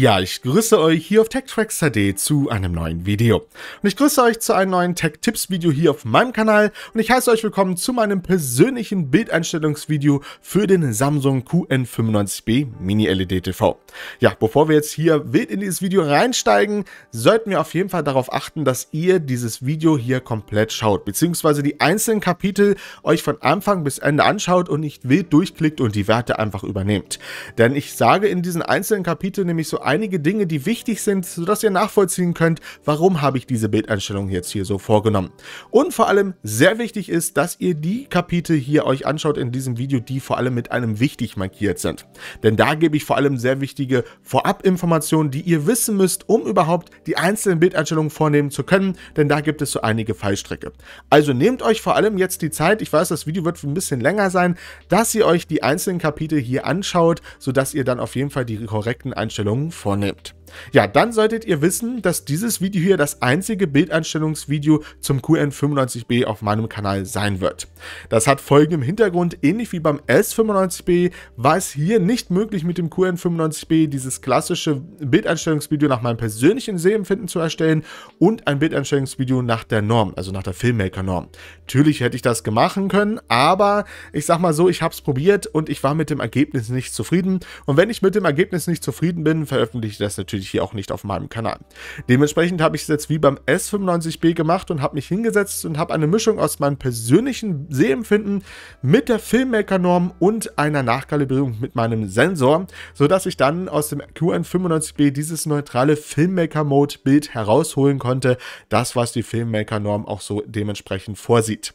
Ja, ich grüße euch hier auf TechTracks.de zu einem neuen Video. Und ich grüße euch zu einem neuen Tech-Tipps-Video hier auf meinem Kanal und ich heiße euch willkommen zu meinem persönlichen Bildeinstellungsvideo für den Samsung QN95B Mini LED TV. Ja, bevor wir jetzt hier wild in dieses Video reinsteigen, sollten wir auf jeden Fall darauf achten, dass ihr dieses Video hier komplett schaut, beziehungsweise die einzelnen Kapitel euch von Anfang bis Ende anschaut und nicht wild durchklickt und die Werte einfach übernehmt. Denn ich sage in diesen einzelnen Kapiteln nämlich so einige Dinge, die wichtig sind, sodass ihr nachvollziehen könnt, warum habe ich diese Bildeinstellung jetzt hier so vorgenommen. Und vor allem sehr wichtig ist, dass ihr die Kapitel hier euch anschaut in diesem Video, die vor allem mit einem wichtig markiert sind. Denn da gebe ich vor allem sehr wichtige Vorabinformationen, die ihr wissen müsst, um überhaupt die einzelnen Bildeinstellungen vornehmen zu können, denn da gibt es so einige Fallstrecke. Also nehmt euch vor allem jetzt die Zeit, ich weiß, das Video wird ein bisschen länger sein, dass ihr euch die einzelnen Kapitel hier anschaut, sodass ihr dann auf jeden Fall die korrekten Einstellungen vornimmt. Ja, dann solltet ihr wissen, dass dieses Video hier das einzige Bildeinstellungsvideo zum QN95B auf meinem Kanal sein wird. Das hat folgendem Hintergrund, ähnlich wie beim S95B war es hier nicht möglich mit dem QN95B dieses klassische Bildeinstellungsvideo nach meinem persönlichen Sehempfinden zu erstellen und ein Bildeinstellungsvideo nach der Norm, also nach der Filmmaker-Norm. Natürlich hätte ich das gemacht können, aber ich sag mal so, ich habe es probiert und ich war mit dem Ergebnis nicht zufrieden und wenn ich mit dem Ergebnis nicht zufrieden bin, veröffentliche ich das natürlich natürlich hier auch nicht auf meinem Kanal. Dementsprechend habe ich es jetzt wie beim S95B gemacht und habe mich hingesetzt und habe eine Mischung aus meinem persönlichen Sehempfinden mit der Filmmaker-Norm und einer Nachkalibrierung mit meinem Sensor, sodass ich dann aus dem QN95B dieses neutrale Filmmaker-Mode-Bild herausholen konnte, das, was die Filmmaker-Norm auch so dementsprechend vorsieht.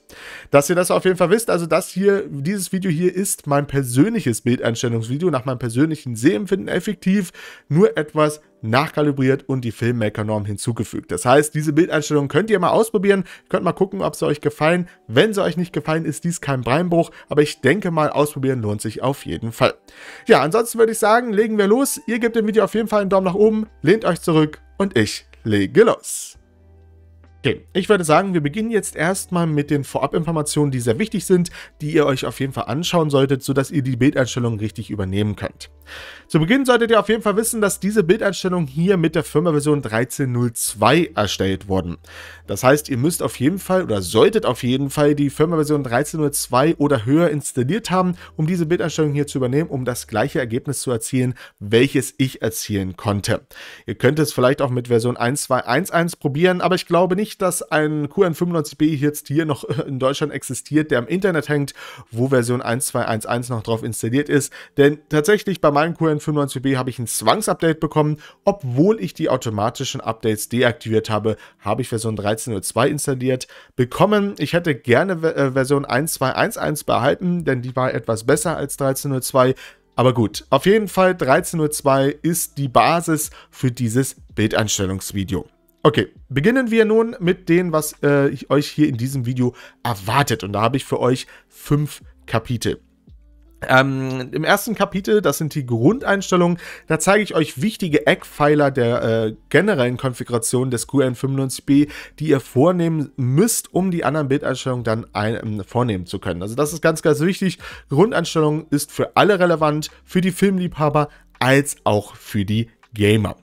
Dass ihr das auf jeden Fall wisst, also das hier, dieses Video hier ist mein persönliches Bildeinstellungsvideo nach meinem persönlichen Sehempfinden effektiv, nur etwas nachkalibriert und die Filmmaker-Norm hinzugefügt. Das heißt, diese Bildeinstellungen könnt ihr mal ausprobieren, könnt mal gucken, ob sie euch gefallen. Wenn sie euch nicht gefallen, ist dies kein Breinbruch, aber ich denke mal, ausprobieren lohnt sich auf jeden Fall. Ja, ansonsten würde ich sagen, legen wir los. Ihr gebt dem Video auf jeden Fall einen Daumen nach oben, lehnt euch zurück und ich lege los. Okay, ich würde sagen, wir beginnen jetzt erstmal mit den Vorabinformationen, die sehr wichtig sind, die ihr euch auf jeden Fall anschauen solltet, sodass ihr die Bildeinstellungen richtig übernehmen könnt. Zu Beginn solltet ihr auf jeden Fall wissen, dass diese Bildeinstellungen hier mit der Firmware-Version 13.02 erstellt wurden. Das heißt, ihr müsst auf jeden Fall oder solltet auf jeden Fall die Firmware-Version 13.02 oder höher installiert haben, um diese Bildeinstellungen hier zu übernehmen, um das gleiche Ergebnis zu erzielen, welches ich erzielen konnte. Ihr könnt es vielleicht auch mit Version 1.2.1.1 probieren, aber ich glaube nicht, dass ein QN95B jetzt hier noch in Deutschland existiert, der am Internet hängt, wo Version 1.2.1.1 noch drauf installiert ist, denn tatsächlich bei meinem QN95B habe ich ein Zwangsupdate bekommen. Obwohl ich die automatischen Updates deaktiviert habe, habe ich Version 13.02 installiert bekommen. Ich hätte gerne äh, Version 1.2.1.1 behalten, denn die war etwas besser als 13.02. Aber gut, auf jeden Fall 13.02 ist die Basis für dieses Bildeinstellungsvideo. Okay, beginnen wir nun mit dem, was äh, ich euch hier in diesem Video erwartet. Und da habe ich für euch fünf Kapitel. Ähm, Im ersten Kapitel, das sind die Grundeinstellungen, da zeige ich euch wichtige Eckpfeiler der äh, generellen Konfiguration des QN95B, die ihr vornehmen müsst, um die anderen Bildeinstellungen dann ein, ähm, vornehmen zu können. Also das ist ganz, ganz wichtig. Grundeinstellungen ist für alle relevant, für die Filmliebhaber als auch für die Gamer.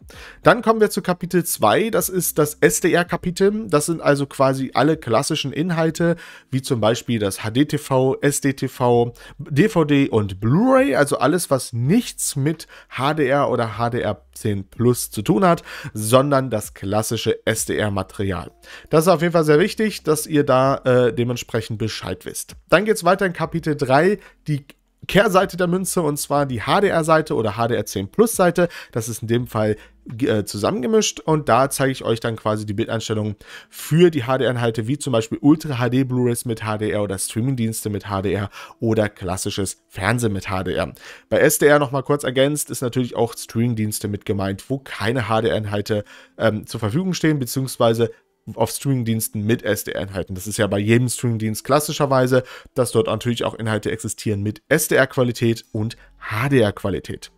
Dann kommen wir zu Kapitel 2, das ist das SDR-Kapitel. Das sind also quasi alle klassischen Inhalte, wie zum Beispiel das HDTV, SDTV, DVD und Blu-ray, also alles, was nichts mit HDR oder HDR 10 Plus zu tun hat, sondern das klassische SDR-Material. Das ist auf jeden Fall sehr wichtig, dass ihr da äh, dementsprechend Bescheid wisst. Dann geht es weiter in Kapitel 3, die Kehrseite der Münze und zwar die HDR-Seite oder HDR10 Plus-Seite. Das ist in dem Fall äh, zusammengemischt und da zeige ich euch dann quasi die Bildeinstellungen für die HDR-Inhalte, wie zum Beispiel Ultra HD Blu-rays mit HDR oder Streamingdienste mit HDR oder klassisches Fernsehen mit HDR. Bei SDR nochmal kurz ergänzt, ist natürlich auch Streamingdienste mit gemeint, wo keine HDR-Inhalte ähm, zur Verfügung stehen, beziehungsweise auf Streamingdiensten mit SDR-Inhalten. Das ist ja bei jedem Streamingdienst klassischerweise, dass dort natürlich auch Inhalte existieren mit SDR-Qualität und HDR-Qualität.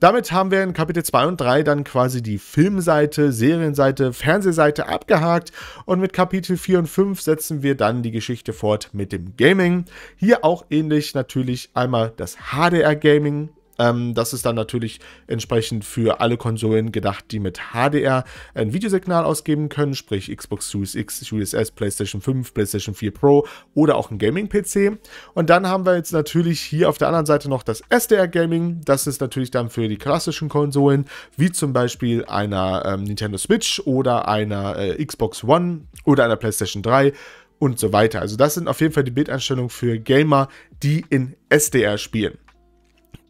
Damit haben wir in Kapitel 2 und 3 dann quasi die Filmseite, Serienseite, Fernsehseite abgehakt und mit Kapitel 4 und 5 setzen wir dann die Geschichte fort mit dem Gaming. Hier auch ähnlich natürlich einmal das HDR-Gaming ähm, das ist dann natürlich entsprechend für alle Konsolen gedacht, die mit HDR ein Videosignal ausgeben können, sprich Xbox Series X, Series S, PlayStation 5, PlayStation 4 Pro oder auch ein Gaming-PC. Und dann haben wir jetzt natürlich hier auf der anderen Seite noch das SDR Gaming. Das ist natürlich dann für die klassischen Konsolen, wie zum Beispiel einer ähm, Nintendo Switch oder einer äh, Xbox One oder einer PlayStation 3 und so weiter. Also das sind auf jeden Fall die Bildeinstellungen für Gamer, die in SDR spielen.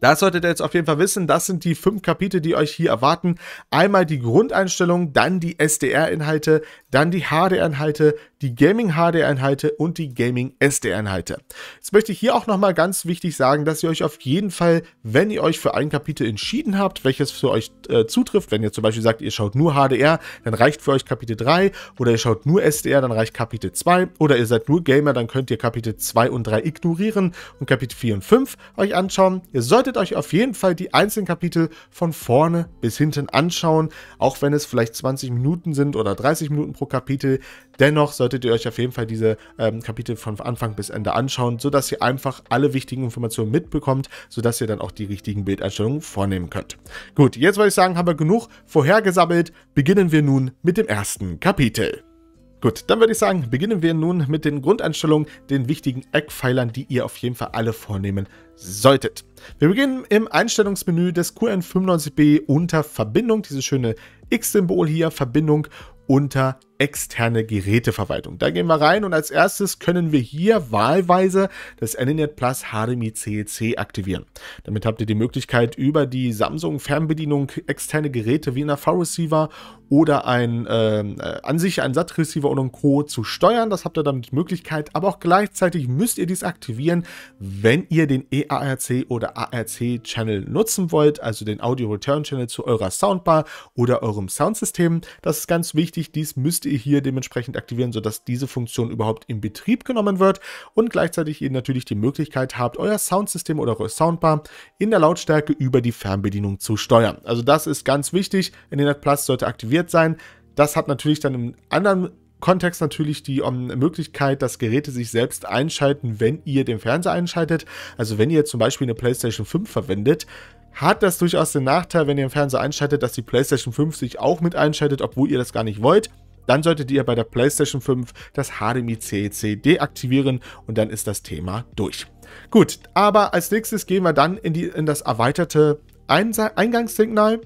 Das solltet ihr jetzt auf jeden Fall wissen. Das sind die fünf Kapitel, die euch hier erwarten. Einmal die Grundeinstellung, dann die SDR-Inhalte, dann die HDR-Inhalte, die Gaming HD-Einheiten und die Gaming SD-Einheiten. Jetzt möchte ich hier auch nochmal ganz wichtig sagen, dass ihr euch auf jeden Fall, wenn ihr euch für ein Kapitel entschieden habt, welches für euch äh, zutrifft, wenn ihr zum Beispiel sagt, ihr schaut nur HDR, dann reicht für euch Kapitel 3 oder ihr schaut nur SDR, dann reicht Kapitel 2 oder ihr seid nur Gamer, dann könnt ihr Kapitel 2 und 3 ignorieren und Kapitel 4 und 5 euch anschauen. Ihr solltet euch auf jeden Fall die einzelnen Kapitel von vorne bis hinten anschauen, auch wenn es vielleicht 20 Minuten sind oder 30 Minuten pro Kapitel. Dennoch solltet solltet ihr euch auf jeden Fall diese ähm, Kapitel von Anfang bis Ende anschauen, sodass ihr einfach alle wichtigen Informationen mitbekommt, sodass ihr dann auch die richtigen Bildeinstellungen vornehmen könnt. Gut, jetzt würde ich sagen, haben wir genug vorhergesammelt. Beginnen wir nun mit dem ersten Kapitel. Gut, dann würde ich sagen, beginnen wir nun mit den Grundeinstellungen, den wichtigen Eckpfeilern, die ihr auf jeden Fall alle vornehmen solltet. Wir beginnen im Einstellungsmenü des QN95B unter Verbindung, dieses schöne X-Symbol hier, Verbindung unter externe Geräteverwaltung. Da gehen wir rein und als erstes können wir hier wahlweise das Anynet Plus HDMI CEC aktivieren. Damit habt ihr die Möglichkeit, über die Samsung Fernbedienung externe Geräte wie ein AV-Receiver oder ein ähm, äh, an sich ein SAT-Receiver und Co. zu steuern. Das habt ihr damit die Möglichkeit, aber auch gleichzeitig müsst ihr dies aktivieren, wenn ihr den EARC oder ARC-Channel nutzen wollt, also den Audio Return Channel zu eurer Soundbar oder eurem Soundsystem. Das ist ganz wichtig, dies müsst müsst ihr hier dementsprechend aktivieren, sodass diese Funktion überhaupt in Betrieb genommen wird und gleichzeitig ihr natürlich die Möglichkeit habt, euer Soundsystem oder eure Soundbar in der Lautstärke über die Fernbedienung zu steuern. Also das ist ganz wichtig. In Internet Plus sollte aktiviert sein. Das hat natürlich dann im anderen Kontext natürlich die um, ähm, Möglichkeit, dass Geräte sich selbst einschalten, wenn ihr den Fernseher einschaltet. Also wenn ihr zum Beispiel eine PlayStation 5 verwendet, hat das durchaus den Nachteil, wenn ihr den Fernseher einschaltet, dass die PlayStation 5 sich auch mit einschaltet, obwohl ihr das gar nicht wollt dann solltet ihr bei der PlayStation 5 das HDMI-CEC deaktivieren und dann ist das Thema durch. Gut, aber als nächstes gehen wir dann in, die, in das erweiterte Eingangssignal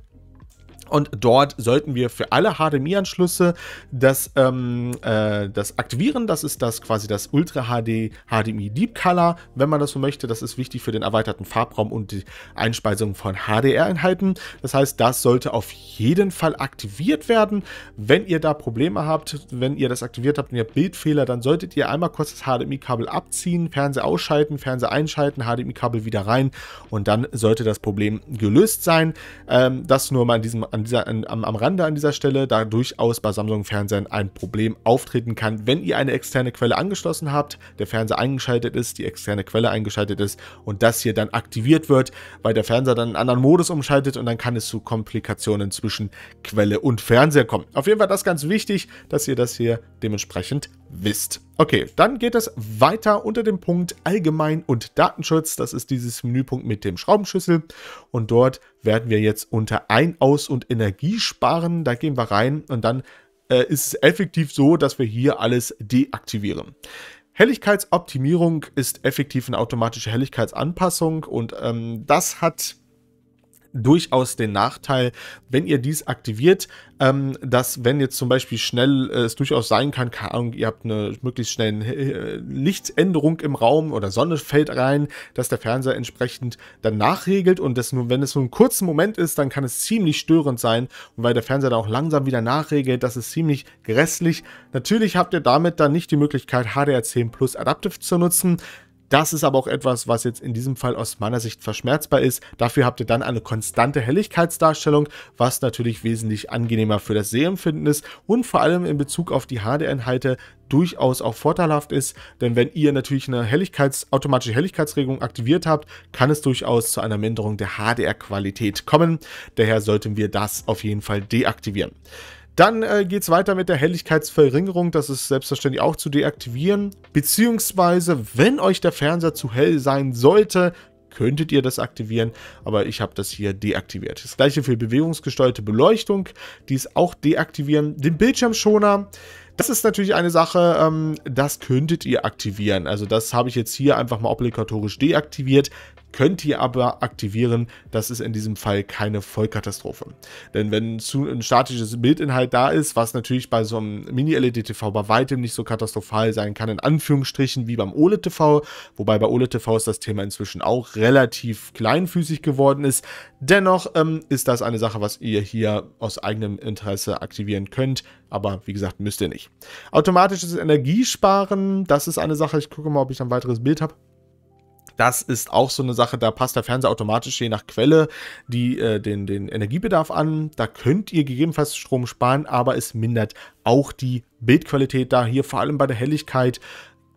und dort sollten wir für alle HDMI-Anschlüsse das, ähm, äh, das aktivieren. Das ist das quasi das Ultra HD HDMI Deep Color, wenn man das so möchte. Das ist wichtig für den erweiterten Farbraum und die Einspeisung von HDR-Einheiten. Das heißt, das sollte auf jeden Fall aktiviert werden. Wenn ihr da Probleme habt, wenn ihr das aktiviert habt und ihr habt Bildfehler, dann solltet ihr einmal kurz das HDMI-Kabel abziehen, Fernseher ausschalten, Fernseher einschalten, HDMI-Kabel wieder rein und dann sollte das Problem gelöst sein. Ähm, das nur mal an diesem an an dieser, an, am, am Rande an dieser Stelle, da durchaus bei Samsung-Fernsehern ein Problem auftreten kann, wenn ihr eine externe Quelle angeschlossen habt, der Fernseher eingeschaltet ist, die externe Quelle eingeschaltet ist und das hier dann aktiviert wird, weil der Fernseher dann einen anderen Modus umschaltet und dann kann es zu Komplikationen zwischen Quelle und Fernseher kommen. Auf jeden Fall das ganz wichtig, dass ihr das hier dementsprechend wisst. Okay, dann geht es weiter unter dem Punkt Allgemein und Datenschutz. Das ist dieses Menüpunkt mit dem Schraubenschlüssel. Und dort werden wir jetzt unter Ein-, Aus- und Energie sparen. Da gehen wir rein und dann äh, ist es effektiv so, dass wir hier alles deaktivieren. Helligkeitsoptimierung ist effektiv eine automatische Helligkeitsanpassung und ähm, das hat durchaus den Nachteil, wenn ihr dies aktiviert, ähm, dass wenn jetzt zum Beispiel schnell äh, es durchaus sein kann, keine Ahnung, ihr habt eine möglichst schnelle äh, Lichtänderung im Raum oder Sonne fällt rein, dass der Fernseher entsprechend dann nachregelt und das nur, wenn es nur einen kurzen Moment ist, dann kann es ziemlich störend sein und weil der Fernseher dann auch langsam wieder nachregelt, das ist ziemlich grässlich. Natürlich habt ihr damit dann nicht die Möglichkeit, HDR10 Plus Adaptive zu nutzen, das ist aber auch etwas, was jetzt in diesem Fall aus meiner Sicht verschmerzbar ist. Dafür habt ihr dann eine konstante Helligkeitsdarstellung, was natürlich wesentlich angenehmer für das Sehempfinden ist und vor allem in Bezug auf die HD-Inhalte durchaus auch vorteilhaft ist, denn wenn ihr natürlich eine Helligkeits automatische Helligkeitsregelung aktiviert habt, kann es durchaus zu einer Minderung der HDR-Qualität kommen. Daher sollten wir das auf jeden Fall deaktivieren. Dann äh, geht es weiter mit der Helligkeitsverringerung. Das ist selbstverständlich auch zu deaktivieren. Beziehungsweise, wenn euch der Fernseher zu hell sein sollte, könntet ihr das aktivieren, aber ich habe das hier deaktiviert. Das gleiche für bewegungsgesteuerte Beleuchtung, die ist auch deaktivieren. Den Bildschirmschoner, das ist natürlich eine Sache, ähm, das könntet ihr aktivieren. Also das habe ich jetzt hier einfach mal obligatorisch deaktiviert könnt ihr aber aktivieren. Das ist in diesem Fall keine Vollkatastrophe. Denn wenn ein statisches Bildinhalt da ist, was natürlich bei so einem Mini-LED-TV bei weitem nicht so katastrophal sein kann, in Anführungsstrichen wie beim OLED-TV, wobei bei OLED-TV ist das Thema inzwischen auch relativ kleinfüßig geworden ist. Dennoch ähm, ist das eine Sache, was ihr hier aus eigenem Interesse aktivieren könnt, aber wie gesagt, müsst ihr nicht. Automatisches Energiesparen, das ist eine Sache, ich gucke mal, ob ich ein weiteres Bild habe. Das ist auch so eine Sache, da passt der Fernseher automatisch je nach Quelle die, äh, den, den Energiebedarf an. Da könnt ihr gegebenenfalls Strom sparen, aber es mindert auch die Bildqualität, da hier vor allem bei der Helligkeit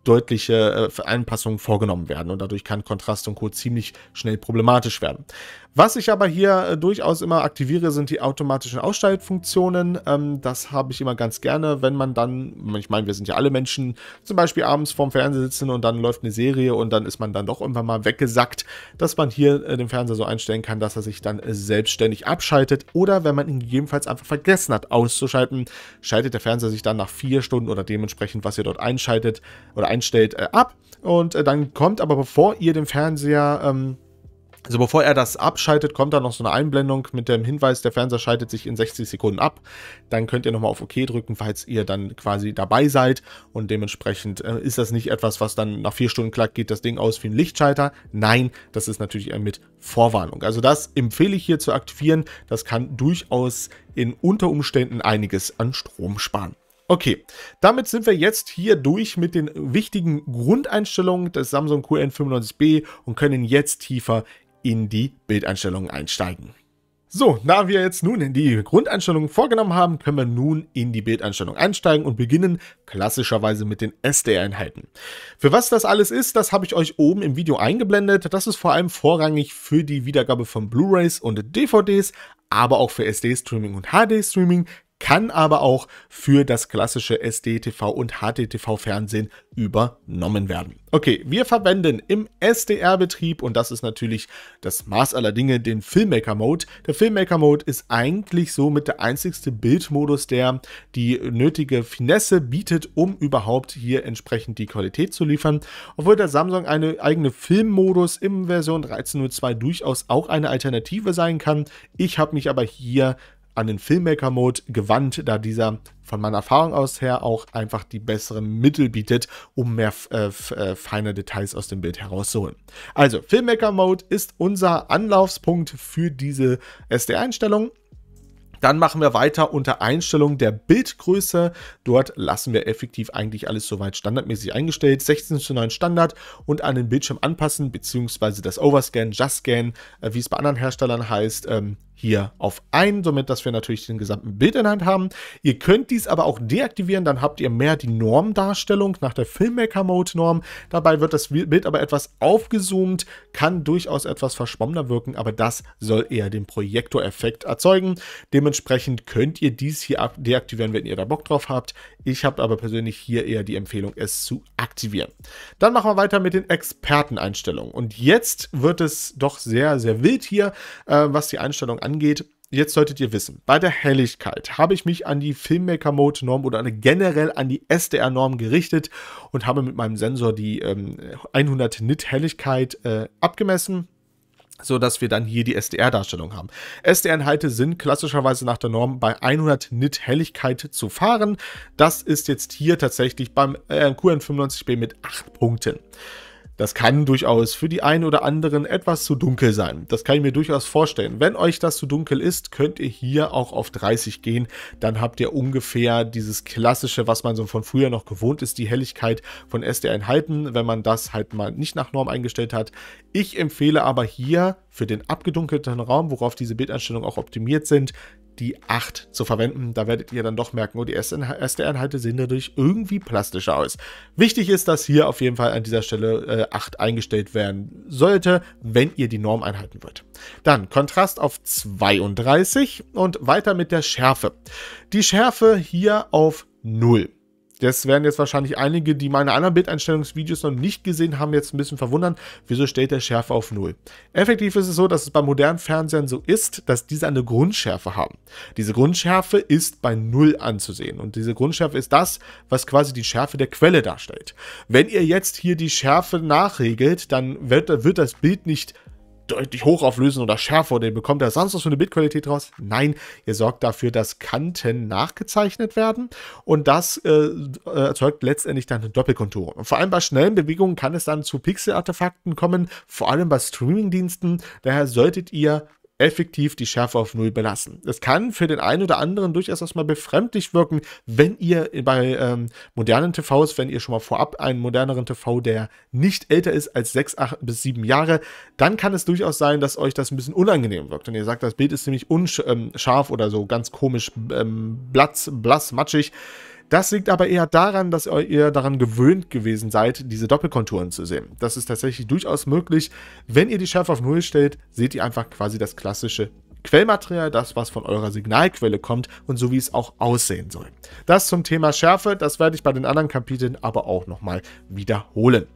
deutliche äh, Anpassungen vorgenommen werden und dadurch kann Kontrast und Co. ziemlich schnell problematisch werden. Was ich aber hier äh, durchaus immer aktiviere, sind die automatischen Ausschaltfunktionen. Ähm, das habe ich immer ganz gerne, wenn man dann, ich meine, wir sind ja alle Menschen, zum Beispiel abends vorm Fernseher sitzen und dann läuft eine Serie und dann ist man dann doch irgendwann mal weggesackt, dass man hier äh, den Fernseher so einstellen kann, dass er sich dann äh, selbstständig abschaltet oder wenn man ihn gegebenenfalls einfach vergessen hat auszuschalten, schaltet der Fernseher sich dann nach vier Stunden oder dementsprechend, was ihr dort einschaltet oder einstellt, äh, ab und dann kommt aber, bevor ihr den Fernseher ähm, also bevor er das abschaltet, kommt da noch so eine Einblendung mit dem Hinweis, der Fernseher schaltet sich in 60 Sekunden ab. Dann könnt ihr nochmal auf OK drücken, falls ihr dann quasi dabei seid. Und dementsprechend äh, ist das nicht etwas, was dann nach vier Stunden klack geht, das Ding aus wie ein Lichtschalter. Nein, das ist natürlich mit Vorwarnung. Also das empfehle ich hier zu aktivieren. Das kann durchaus in Unterumständen einiges an Strom sparen. Okay, damit sind wir jetzt hier durch mit den wichtigen Grundeinstellungen des Samsung QN95B und können jetzt tiefer in die Bildeinstellungen einsteigen. So, da wir jetzt nun in die Grundeinstellungen vorgenommen haben, können wir nun in die Bildeinstellung einsteigen und beginnen klassischerweise mit den SD-Einheiten. Für was das alles ist, das habe ich euch oben im Video eingeblendet. Das ist vor allem vorrangig für die Wiedergabe von Blu-rays und DVDs, aber auch für SD-Streaming und HD-Streaming kann aber auch für das klassische SDTV und HDTV-Fernsehen übernommen werden. Okay, wir verwenden im SDR-Betrieb, und das ist natürlich das Maß aller Dinge, den Filmmaker-Mode. Der Filmmaker-Mode ist eigentlich somit der einzigste Bildmodus, der die nötige Finesse bietet, um überhaupt hier entsprechend die Qualität zu liefern. Obwohl der Samsung eine eigene Filmmodus im Version 13.02 durchaus auch eine Alternative sein kann. Ich habe mich aber hier an den Filmmaker-Mode gewandt, da dieser von meiner Erfahrung aus her auch einfach die besseren Mittel bietet, um mehr äh, äh, feine Details aus dem Bild herauszuholen. Also, Filmmaker-Mode ist unser Anlaufspunkt für diese SD-Einstellung. Dann machen wir weiter unter Einstellung der Bildgröße. Dort lassen wir effektiv eigentlich alles soweit standardmäßig eingestellt. 16 zu 9 Standard und an den Bildschirm anpassen, beziehungsweise das Overscan, Just Scan, äh, wie es bei anderen Herstellern heißt, ähm, hier auf ein, somit, dass wir natürlich den gesamten Bildinhalt haben. Ihr könnt dies aber auch deaktivieren, dann habt ihr mehr die Normdarstellung nach der Filmmaker-Mode-Norm. Dabei wird das Bild aber etwas aufgezoomt, kann durchaus etwas verschwommener wirken, aber das soll eher den Projektoreffekt erzeugen. Dementsprechend könnt ihr dies hier deaktivieren, wenn ihr da Bock drauf habt. Ich habe aber persönlich hier eher die Empfehlung, es zu aktivieren. Dann machen wir weiter mit den Experteneinstellungen. Und jetzt wird es doch sehr, sehr wild hier, äh, was die Einstellung angeht angeht. Jetzt solltet ihr wissen, bei der Helligkeit habe ich mich an die Filmmaker-Mode-Norm oder generell an die SDR-Norm gerichtet und habe mit meinem Sensor die ähm, 100 Nit Helligkeit äh, abgemessen so dass wir dann hier die SDR-Darstellung haben. SDR-Inhalte sind klassischerweise nach der Norm bei 100 Nit Helligkeit zu fahren. Das ist jetzt hier tatsächlich beim äh, QN95B mit 8 Punkten. Das kann durchaus für die einen oder anderen etwas zu dunkel sein. Das kann ich mir durchaus vorstellen. Wenn euch das zu dunkel ist, könnt ihr hier auch auf 30 gehen. Dann habt ihr ungefähr dieses klassische, was man so von früher noch gewohnt ist, die Helligkeit von SD-Einheiten, wenn man das halt mal nicht nach Norm eingestellt hat. Ich empfehle aber hier für den abgedunkelten Raum, worauf diese Bildeinstellungen auch optimiert sind, die 8 zu verwenden. Da werdet ihr dann doch merken, oh, die erste Einheiten sehen dadurch irgendwie plastischer aus. Wichtig ist, dass hier auf jeden Fall an dieser Stelle äh, 8 eingestellt werden sollte, wenn ihr die Norm einhalten wollt. Dann Kontrast auf 32 und weiter mit der Schärfe. Die Schärfe hier auf 0. Das werden jetzt wahrscheinlich einige, die meine anderen Bildeinstellungsvideos noch nicht gesehen haben, jetzt ein bisschen verwundern, wieso stellt der Schärfe auf Null. Effektiv ist es so, dass es bei modernen Fernsehern so ist, dass diese eine Grundschärfe haben. Diese Grundschärfe ist bei Null anzusehen und diese Grundschärfe ist das, was quasi die Schärfe der Quelle darstellt. Wenn ihr jetzt hier die Schärfe nachregelt, dann wird, wird das Bild nicht deutlich hochauflösen oder schärfer oder bekommt er sonst was für eine Bildqualität raus. Nein, ihr sorgt dafür, dass Kanten nachgezeichnet werden und das äh, äh erzeugt letztendlich dann eine Doppelkontur. Und vor allem bei schnellen Bewegungen kann es dann zu Pixel-Artefakten kommen, vor allem bei Streamingdiensten. Daher solltet ihr effektiv die Schärfe auf Null belassen. Das kann für den einen oder anderen durchaus erstmal befremdlich wirken, wenn ihr bei ähm, modernen TVs, wenn ihr schon mal vorab einen moderneren TV, der nicht älter ist als 6, 8 bis 7 Jahre, dann kann es durchaus sein, dass euch das ein bisschen unangenehm wirkt. Und ihr sagt, das Bild ist ziemlich unscharf ähm, oder so ganz komisch ähm, blass, blass, matschig. Das liegt aber eher daran, dass ihr daran gewöhnt gewesen seid, diese Doppelkonturen zu sehen. Das ist tatsächlich durchaus möglich. Wenn ihr die Schärfe auf Null stellt, seht ihr einfach quasi das klassische Quellmaterial, das, was von eurer Signalquelle kommt und so wie es auch aussehen soll. Das zum Thema Schärfe, das werde ich bei den anderen Kapiteln aber auch nochmal wiederholen.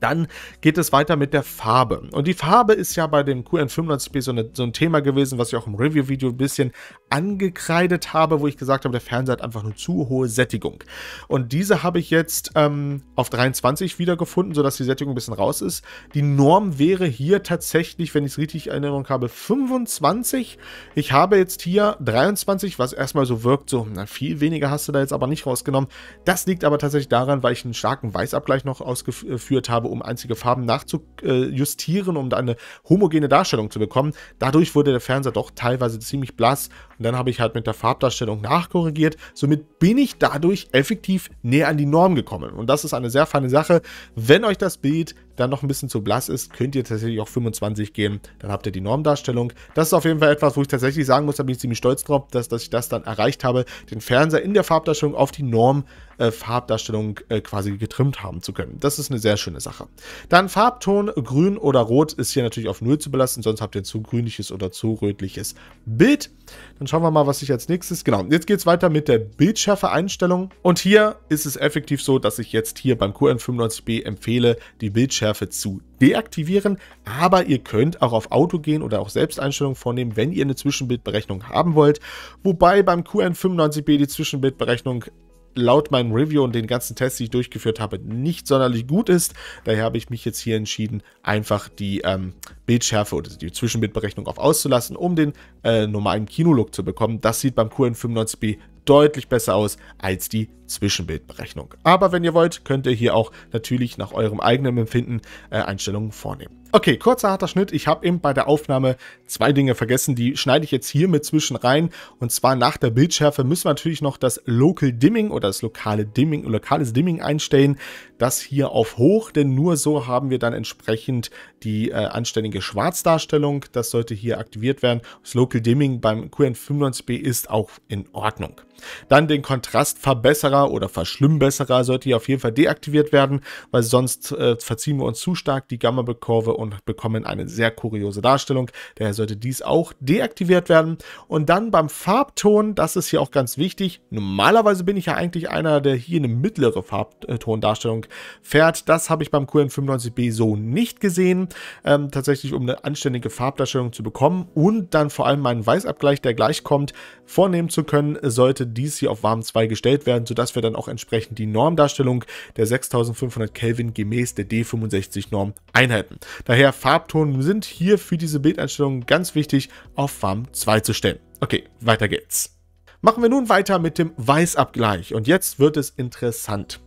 Dann geht es weiter mit der Farbe. Und die Farbe ist ja bei dem QN95B so, eine, so ein Thema gewesen, was ich auch im Review-Video ein bisschen angekreidet habe, wo ich gesagt habe, der Fernseher hat einfach eine zu hohe Sättigung. Und diese habe ich jetzt ähm, auf 23 wiedergefunden, sodass die Sättigung ein bisschen raus ist. Die Norm wäre hier tatsächlich, wenn ich es richtig in Erinnerung habe, 25. Ich habe jetzt hier 23, was erstmal so wirkt, so na, viel weniger hast du da jetzt aber nicht rausgenommen. Das liegt aber tatsächlich daran, weil ich einen starken Weißabgleich noch ausgeführt habe um einzige Farben nachzujustieren, um eine homogene Darstellung zu bekommen. Dadurch wurde der Fernseher doch teilweise ziemlich blass und dann habe ich halt mit der Farbdarstellung nachkorrigiert. Somit bin ich dadurch effektiv näher an die Norm gekommen. Und das ist eine sehr feine Sache. Wenn euch das Bild dann noch ein bisschen zu blass ist, könnt ihr tatsächlich auch 25 gehen. Dann habt ihr die Normdarstellung. Das ist auf jeden Fall etwas, wo ich tatsächlich sagen muss, da bin ich ziemlich stolz drauf, dass, dass ich das dann erreicht habe, den Fernseher in der Farbdarstellung auf die Norm äh, Farbdarstellung äh, quasi getrimmt haben zu können. Das ist eine sehr schöne Sache. Dann Farbton, grün oder rot ist hier natürlich auf 0 zu belassen, sonst habt ihr ein zu grünliches oder zu rötliches Bild. Dann schauen wir mal, was ich als nächstes... Genau, jetzt geht es weiter mit der Bildschärfe-Einstellung. Und hier ist es effektiv so, dass ich jetzt hier beim QN95B empfehle, die Bildschärfe zu deaktivieren. Aber ihr könnt auch auf Auto gehen oder auch Selbsteinstellungen vornehmen, wenn ihr eine Zwischenbildberechnung haben wollt. Wobei beim QN95B die Zwischenbildberechnung laut meinem Review und den ganzen Tests, die ich durchgeführt habe, nicht sonderlich gut ist. Daher habe ich mich jetzt hier entschieden, einfach die ähm, Bildschärfe oder die Zwischenbildberechnung auf auszulassen, um den äh, normalen Kinolook zu bekommen. Das sieht beim QN95B deutlich besser aus als die Zwischenbildberechnung. Aber wenn ihr wollt, könnt ihr hier auch natürlich nach eurem eigenen Empfinden äh, Einstellungen vornehmen. Okay, kurzer harter Schnitt. Ich habe eben bei der Aufnahme zwei Dinge vergessen. Die schneide ich jetzt hier mit zwischen rein. Und zwar nach der Bildschärfe müssen wir natürlich noch das Local Dimming oder das lokale Dimming, lokales Dimming einstellen. Das hier auf hoch, denn nur so haben wir dann entsprechend die äh, anständige Schwarzdarstellung. Das sollte hier aktiviert werden. Das Local Dimming beim QN95B ist auch in Ordnung. Dann den Kontrastverbesserer Verschlimmerer oder Verschlimmbesserer sollte hier auf jeden Fall deaktiviert werden, weil sonst äh, verziehen wir uns zu stark die Gamma-Kurve und bekommen eine sehr kuriose Darstellung. Daher sollte dies auch deaktiviert werden. Und dann beim Farbton, das ist hier auch ganz wichtig. Normalerweise bin ich ja eigentlich einer, der hier eine mittlere Farbtondarstellung fährt. Das habe ich beim QN95B so nicht gesehen. Ähm, tatsächlich, um eine anständige Farbdarstellung zu bekommen und dann vor allem meinen Weißabgleich, der gleich kommt, vornehmen zu können, sollte dies hier auf Warm 2 gestellt werden, sodass dass wir dann auch entsprechend die Normdarstellung der 6500 Kelvin gemäß der D65-Norm einhalten. Daher Farbtonen sind hier für diese Bildeinstellungen ganz wichtig auf Farm 2 zu stellen. Okay, weiter geht's. Machen wir nun weiter mit dem Weißabgleich und jetzt wird es interessant.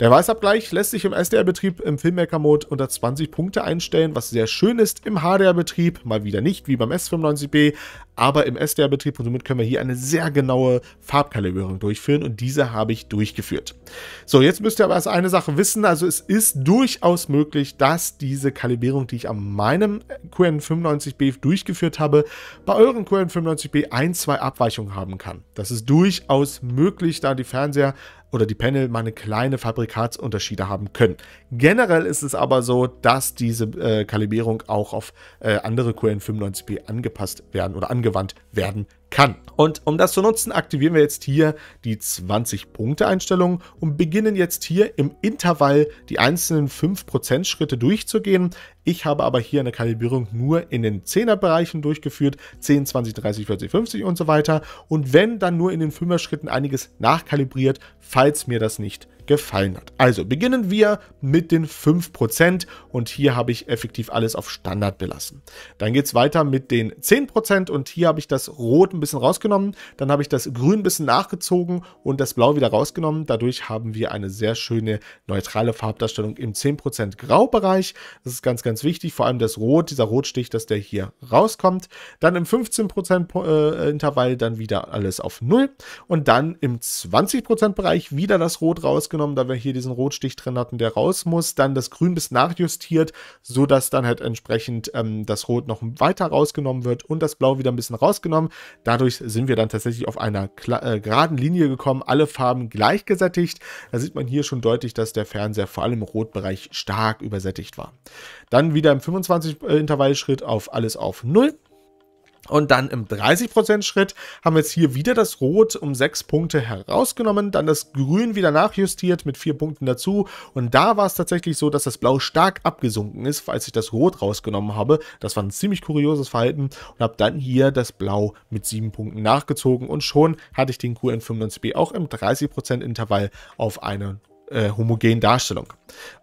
Der Weißabgleich lässt sich im SDR-Betrieb im Filmmaker-Mode unter 20 Punkte einstellen, was sehr schön ist im HDR-Betrieb, mal wieder nicht wie beim S95B, aber im SDR-Betrieb und somit können wir hier eine sehr genaue Farbkalibrierung durchführen und diese habe ich durchgeführt. So, jetzt müsst ihr aber erst eine Sache wissen, also es ist durchaus möglich, dass diese Kalibrierung, die ich an meinem QN95B durchgeführt habe, bei euren QN95B ein, zwei Abweichungen haben kann. Das ist durchaus möglich, da die Fernseher oder die Panel mal eine kleine Fabrikatsunterschiede haben können. Generell ist es aber so, dass diese äh, Kalibrierung auch auf äh, andere QN95P angepasst werden oder angewandt werden kann. Und um das zu nutzen, aktivieren wir jetzt hier die 20-Punkte-Einstellung und beginnen jetzt hier im Intervall die einzelnen 5% Schritte durchzugehen. Ich habe aber hier eine Kalibrierung nur in den 10er-Bereichen durchgeführt, 10, 20, 30, 40, 50 und so weiter. Und wenn dann nur in den 5er-Schritten einiges nachkalibriert falls mir das nicht gefallen hat. Also beginnen wir mit den 5% und hier habe ich effektiv alles auf Standard belassen. Dann geht es weiter mit den 10% und hier habe ich das Rot ein bisschen rausgenommen, dann habe ich das Grün ein bisschen nachgezogen und das Blau wieder rausgenommen. Dadurch haben wir eine sehr schöne neutrale Farbdarstellung im 10% Graubereich. Das ist ganz, ganz wichtig, vor allem das Rot, dieser Rotstich, dass der hier rauskommt. Dann im 15% äh, Intervall dann wieder alles auf 0 und dann im 20% Bereich wieder das Rot rausgenommen rausgenommen, da wir hier diesen Rotstich drin hatten, der raus muss. Dann das Grün bis nachjustiert, sodass dann halt entsprechend ähm, das Rot noch weiter rausgenommen wird und das Blau wieder ein bisschen rausgenommen. Dadurch sind wir dann tatsächlich auf einer äh, geraden Linie gekommen, alle Farben gleich gesättigt. Da sieht man hier schon deutlich, dass der Fernseher vor allem im Rotbereich stark übersättigt war. Dann wieder im 25-Intervallschritt äh, auf alles auf 0. Und dann im 30% Schritt haben wir jetzt hier wieder das Rot um 6 Punkte herausgenommen, dann das Grün wieder nachjustiert mit 4 Punkten dazu. Und da war es tatsächlich so, dass das Blau stark abgesunken ist, als ich das Rot rausgenommen habe. Das war ein ziemlich kurioses Verhalten und habe dann hier das Blau mit 7 Punkten nachgezogen. Und schon hatte ich den QN95B auch im 30% Intervall auf eine äh, homogenen Darstellung.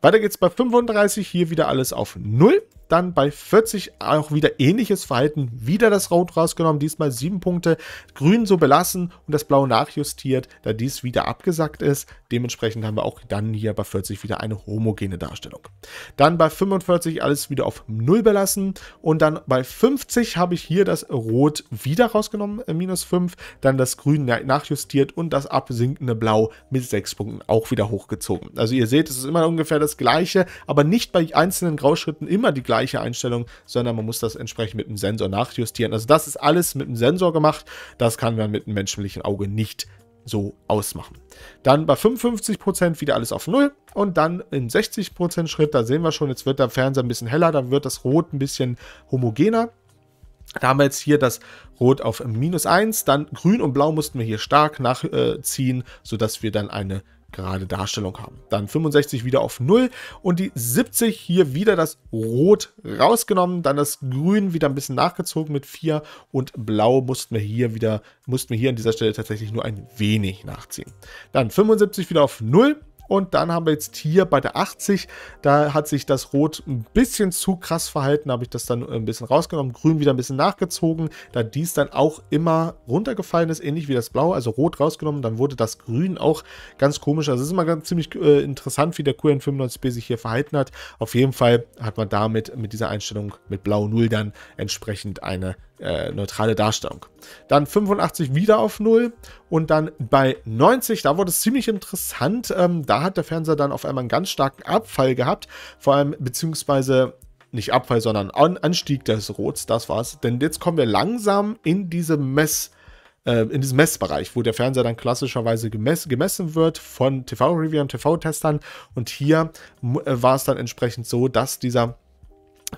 Weiter geht's bei 35, hier wieder alles auf 0 dann bei 40 auch wieder ähnliches Verhalten. Wieder das Rot rausgenommen, diesmal 7 Punkte. Grün so belassen und das Blau nachjustiert, da dies wieder abgesackt ist. Dementsprechend haben wir auch dann hier bei 40 wieder eine homogene Darstellung. Dann bei 45 alles wieder auf 0 belassen und dann bei 50 habe ich hier das Rot wieder rausgenommen, äh, minus 5. Dann das Grün nachjustiert und das absinkende Blau mit 6 Punkten auch wieder hochgezogen. Also ihr seht, es ist immer ungefähr das Gleiche, aber nicht bei einzelnen Grauschritten immer die gleiche gleiche Einstellung, sondern man muss das entsprechend mit dem Sensor nachjustieren. Also das ist alles mit dem Sensor gemacht. Das kann man mit dem menschlichen Auge nicht so ausmachen. Dann bei 55% wieder alles auf null und dann in 60% Schritt, da sehen wir schon, jetzt wird der Fernseher ein bisschen heller, dann wird das Rot ein bisschen homogener. Da haben wir jetzt hier das Rot auf minus 1, dann Grün und Blau mussten wir hier stark nachziehen, äh, sodass wir dann eine gerade Darstellung haben. Dann 65 wieder auf 0 und die 70 hier wieder das Rot rausgenommen, dann das Grün wieder ein bisschen nachgezogen mit 4 und Blau mussten wir hier wieder, mussten wir hier an dieser Stelle tatsächlich nur ein wenig nachziehen. Dann 75 wieder auf 0 und dann haben wir jetzt hier bei der 80, da hat sich das Rot ein bisschen zu krass verhalten, da habe ich das dann ein bisschen rausgenommen, Grün wieder ein bisschen nachgezogen, da dies dann auch immer runtergefallen ist, ähnlich wie das Blau, also Rot rausgenommen, dann wurde das Grün auch ganz komisch. Also es ist immer ganz ziemlich äh, interessant, wie der QN95B sich hier verhalten hat. Auf jeden Fall hat man damit mit dieser Einstellung mit Blau 0 dann entsprechend eine äh, neutrale Darstellung. Dann 85 wieder auf 0 und dann bei 90, da wurde es ziemlich interessant. Ähm, da hat der Fernseher dann auf einmal einen ganz starken Abfall gehabt, vor allem beziehungsweise nicht Abfall, sondern An Anstieg des Rots, das war's. Denn jetzt kommen wir langsam in diese Mess- äh, in diesem Messbereich, wo der Fernseher dann klassischerweise gemess gemessen wird von TV-Reviewern, TV-Testern. Und hier äh, war es dann entsprechend so, dass dieser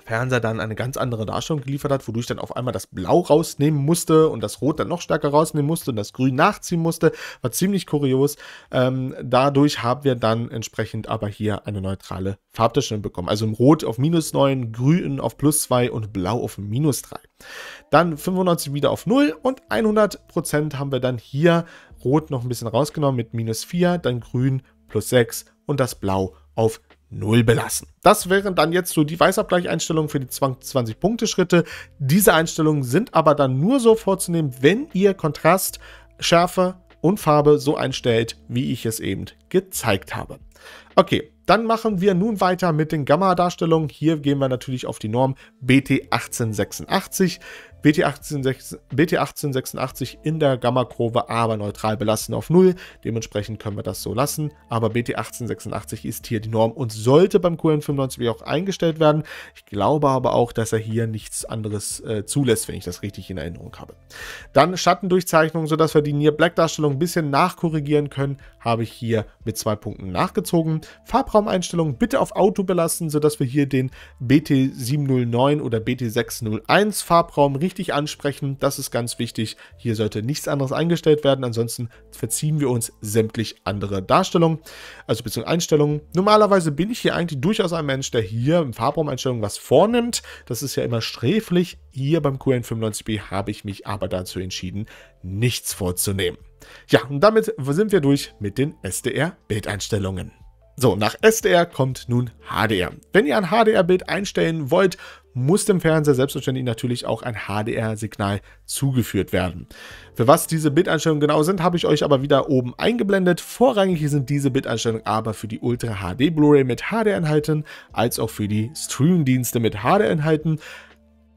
Fernseher dann eine ganz andere Darstellung geliefert hat, wodurch dann auf einmal das Blau rausnehmen musste und das Rot dann noch stärker rausnehmen musste und das Grün nachziehen musste. War ziemlich kurios. Ähm, dadurch haben wir dann entsprechend aber hier eine neutrale Farbdarstellung bekommen. Also im Rot auf minus 9, Grün auf plus 2 und Blau auf minus 3. Dann 95 wieder auf 0 und 100% haben wir dann hier Rot noch ein bisschen rausgenommen mit minus 4, dann Grün plus 6 und das Blau auf 0 belassen. Das wären dann jetzt so die Weißabgleicheinstellungen für die 20 Punkte Schritte. Diese Einstellungen sind aber dann nur so vorzunehmen, wenn ihr Kontrast, Schärfe und Farbe so einstellt, wie ich es eben gezeigt habe. Okay, dann machen wir nun weiter mit den Gamma-Darstellungen. Hier gehen wir natürlich auf die Norm BT1886. BT, 1886 in der Gamma-Kurve aber neutral belassen auf 0. Dementsprechend können wir das so lassen. Aber BT 1886 ist hier die Norm und sollte beim QN95 auch eingestellt werden. Ich glaube aber auch, dass er hier nichts anderes äh, zulässt, wenn ich das richtig in Erinnerung habe. Dann Schattendurchzeichnung, sodass wir die Near-Black-Darstellung ein bisschen nachkorrigieren können, habe ich hier mit zwei Punkten nachgezogen. Farbraumeinstellungen bitte auf Auto belassen, sodass wir hier den BT 709 oder BT 601 Farbraum richtig richtig ansprechen. Das ist ganz wichtig. Hier sollte nichts anderes eingestellt werden. Ansonsten verziehen wir uns sämtlich andere Darstellungen, also beziehungsweise Einstellungen. Normalerweise bin ich hier eigentlich durchaus ein Mensch, der hier im Farbraumeinstellungen was vornimmt. Das ist ja immer sträflich. Hier beim QN95B habe ich mich aber dazu entschieden, nichts vorzunehmen. Ja, und damit sind wir durch mit den SDR-Bildeinstellungen. So, nach SDR kommt nun HDR. Wenn ihr ein HDR-Bild einstellen wollt, muss dem Fernseher selbstverständlich natürlich auch ein HDR-Signal zugeführt werden. Für was diese Bildeinstellungen genau sind, habe ich euch aber wieder oben eingeblendet. Vorrangig sind diese Bildeinstellungen aber für die Ultra HD Blu-ray mit HDR-Inhalten, als auch für die Stream-Dienste mit HDR-Inhalten.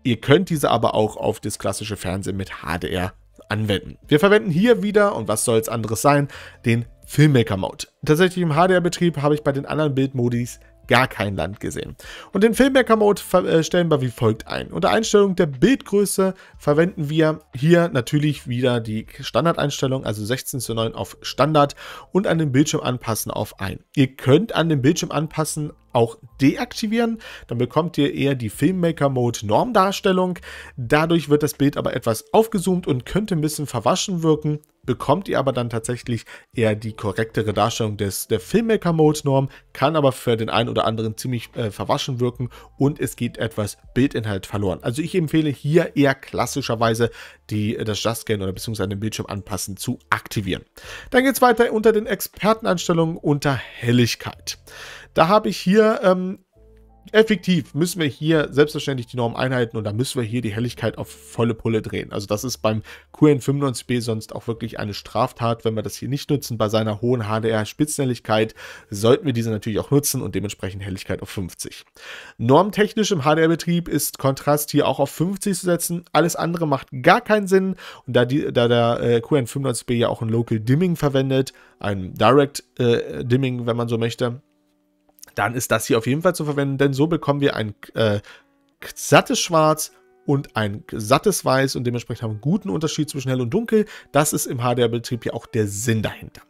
Ihr könnt diese aber auch auf das klassische Fernsehen mit HDR anwenden. Wir verwenden hier wieder, und was soll es anderes sein, den Filmmaker-Mode. Tatsächlich im HDR-Betrieb habe ich bei den anderen Bildmodis gar kein Land gesehen. Und den Filmmaker-Mode äh, stellen wir wie folgt ein. Unter Einstellung der Bildgröße verwenden wir hier natürlich wieder die Standardeinstellung, also 16 zu 9 auf Standard und an den Bildschirm anpassen auf 1. Ihr könnt an den Bildschirm anpassen auch deaktivieren. Dann bekommt ihr eher die Filmmaker Mode Normdarstellung. Dadurch wird das Bild aber etwas aufgezoomt und könnte ein bisschen verwaschen wirken. Bekommt ihr aber dann tatsächlich eher die korrektere Darstellung des, der Filmmaker Mode Norm, kann aber für den einen oder anderen ziemlich äh, verwaschen wirken und es geht etwas Bildinhalt verloren. Also ich empfehle hier eher klassischerweise die, äh, das Just Scan oder beziehungsweise den Bildschirm anpassen zu aktivieren. Dann geht es weiter unter den Experteneinstellungen unter Helligkeit. Da habe ich hier ähm, effektiv müssen wir hier selbstverständlich die Norm einhalten und da müssen wir hier die Helligkeit auf volle Pulle drehen. Also das ist beim QN95B sonst auch wirklich eine Straftat, wenn wir das hier nicht nutzen. Bei seiner hohen HDR-Spitzenhelligkeit sollten wir diese natürlich auch nutzen und dementsprechend Helligkeit auf 50. Normtechnisch im HDR-Betrieb ist Kontrast hier auch auf 50 zu setzen. Alles andere macht gar keinen Sinn und da, die, da der äh, QN95B ja auch ein Local Dimming verwendet, ein Direct äh, Dimming, wenn man so möchte, dann ist das hier auf jeden Fall zu verwenden, denn so bekommen wir ein äh, sattes Schwarz und ein sattes Weiß und dementsprechend haben wir einen guten Unterschied zwischen hell und dunkel. Das ist im HDR-Betrieb ja auch der Sinn dahinter.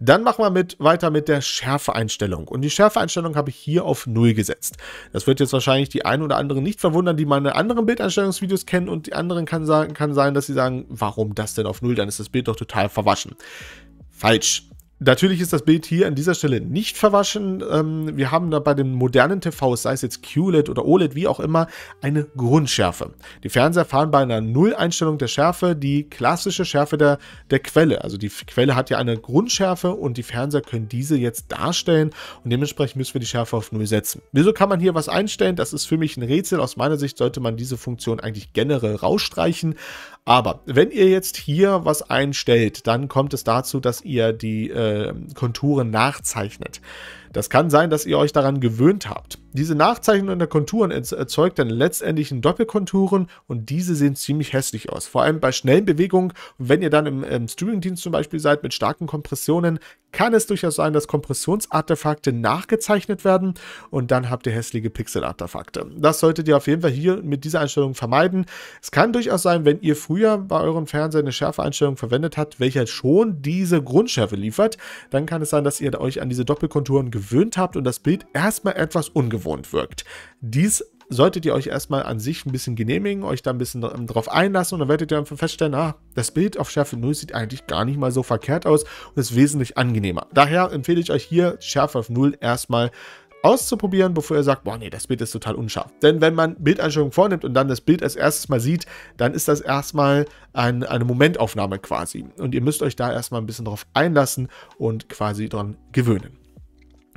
Dann machen wir mit, weiter mit der Schärfeeinstellung. Und die Schärfeeinstellung habe ich hier auf 0 gesetzt. Das wird jetzt wahrscheinlich die einen oder anderen nicht verwundern, die meine anderen Bildeinstellungsvideos kennen und die anderen kann, sagen, kann sein, dass sie sagen, warum das denn auf 0, dann ist das Bild doch total verwaschen. Falsch. Natürlich ist das Bild hier an dieser Stelle nicht verwaschen. Ähm, wir haben da bei den modernen TVs, sei es jetzt QLED oder OLED, wie auch immer, eine Grundschärfe. Die Fernseher fahren bei einer Null-Einstellung der Schärfe die klassische Schärfe der, der Quelle. Also die Quelle hat ja eine Grundschärfe und die Fernseher können diese jetzt darstellen und dementsprechend müssen wir die Schärfe auf Null setzen. Wieso kann man hier was einstellen? Das ist für mich ein Rätsel. Aus meiner Sicht sollte man diese Funktion eigentlich generell rausstreichen. Aber wenn ihr jetzt hier was einstellt, dann kommt es dazu, dass ihr die äh, Konturen nachzeichnet. Das kann sein, dass ihr euch daran gewöhnt habt. Diese Nachzeichnung der Konturen erzeugt dann letztendlich Doppelkonturen und diese sehen ziemlich hässlich aus. Vor allem bei schnellen Bewegungen und wenn ihr dann im, im Streamingdienst zum Beispiel seid mit starken Kompressionen, kann es durchaus sein, dass Kompressionsartefakte nachgezeichnet werden und dann habt ihr hässliche Pixelartefakte. Das solltet ihr auf jeden Fall hier mit dieser Einstellung vermeiden. Es kann durchaus sein, wenn ihr früher bei eurem Fernseher eine Schärfeeinstellung verwendet habt, welche schon diese Grundschärfe liefert, dann kann es sein, dass ihr euch an diese Doppelkonturen gewöhnt gewöhnt habt und das Bild erstmal etwas ungewohnt wirkt. Dies solltet ihr euch erstmal an sich ein bisschen genehmigen, euch da ein bisschen drauf einlassen und dann werdet ihr einfach feststellen, ah, das Bild auf Schärfe 0 sieht eigentlich gar nicht mal so verkehrt aus und ist wesentlich angenehmer. Daher empfehle ich euch hier Schärfe auf 0 erstmal auszuprobieren, bevor ihr sagt, boah, nee, das Bild ist total unscharf. Denn wenn man Bildeinstellungen vornimmt und dann das Bild als erstes mal sieht, dann ist das erstmal ein, eine Momentaufnahme quasi. Und ihr müsst euch da erstmal ein bisschen drauf einlassen und quasi dran gewöhnen.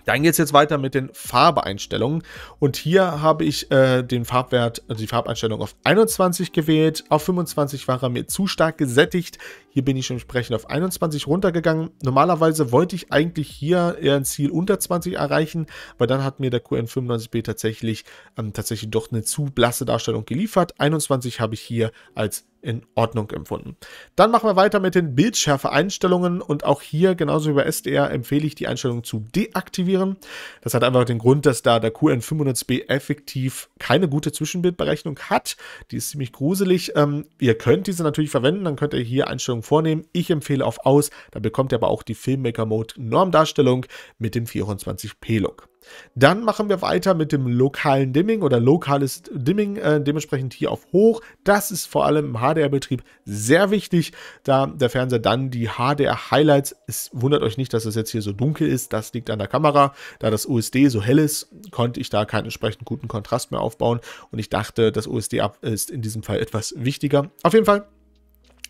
Dann geht es jetzt weiter mit den Farbeeinstellungen. Und hier habe ich äh, den Farbwert, also die Farbeinstellung auf 21 gewählt. Auf 25 war er mir zu stark gesättigt. Hier bin ich entsprechend auf 21 runtergegangen. Normalerweise wollte ich eigentlich hier eher ein Ziel unter 20 erreichen, weil dann hat mir der QN95B tatsächlich, ähm, tatsächlich doch eine zu blasse Darstellung geliefert. 21 habe ich hier als in Ordnung empfunden. Dann machen wir weiter mit den Bildschärfe-Einstellungen und auch hier, genauso wie bei SDR, empfehle ich die Einstellung zu deaktivieren. Das hat einfach den Grund, dass da der QN500B effektiv keine gute Zwischenbildberechnung hat. Die ist ziemlich gruselig. Ähm, ihr könnt diese natürlich verwenden, dann könnt ihr hier Einstellungen vornehmen. Ich empfehle auf Aus, da bekommt ihr aber auch die Filmmaker Mode Normdarstellung mit dem 24p Look. Dann machen wir weiter mit dem lokalen Dimming oder lokales Dimming, äh, dementsprechend hier auf hoch. Das ist vor allem im HDR-Betrieb sehr wichtig, da der Fernseher dann die HDR-Highlights, es wundert euch nicht, dass es jetzt hier so dunkel ist, das liegt an der Kamera. Da das USD so hell ist, konnte ich da keinen entsprechend guten Kontrast mehr aufbauen und ich dachte, das USD ist in diesem Fall etwas wichtiger. Auf jeden Fall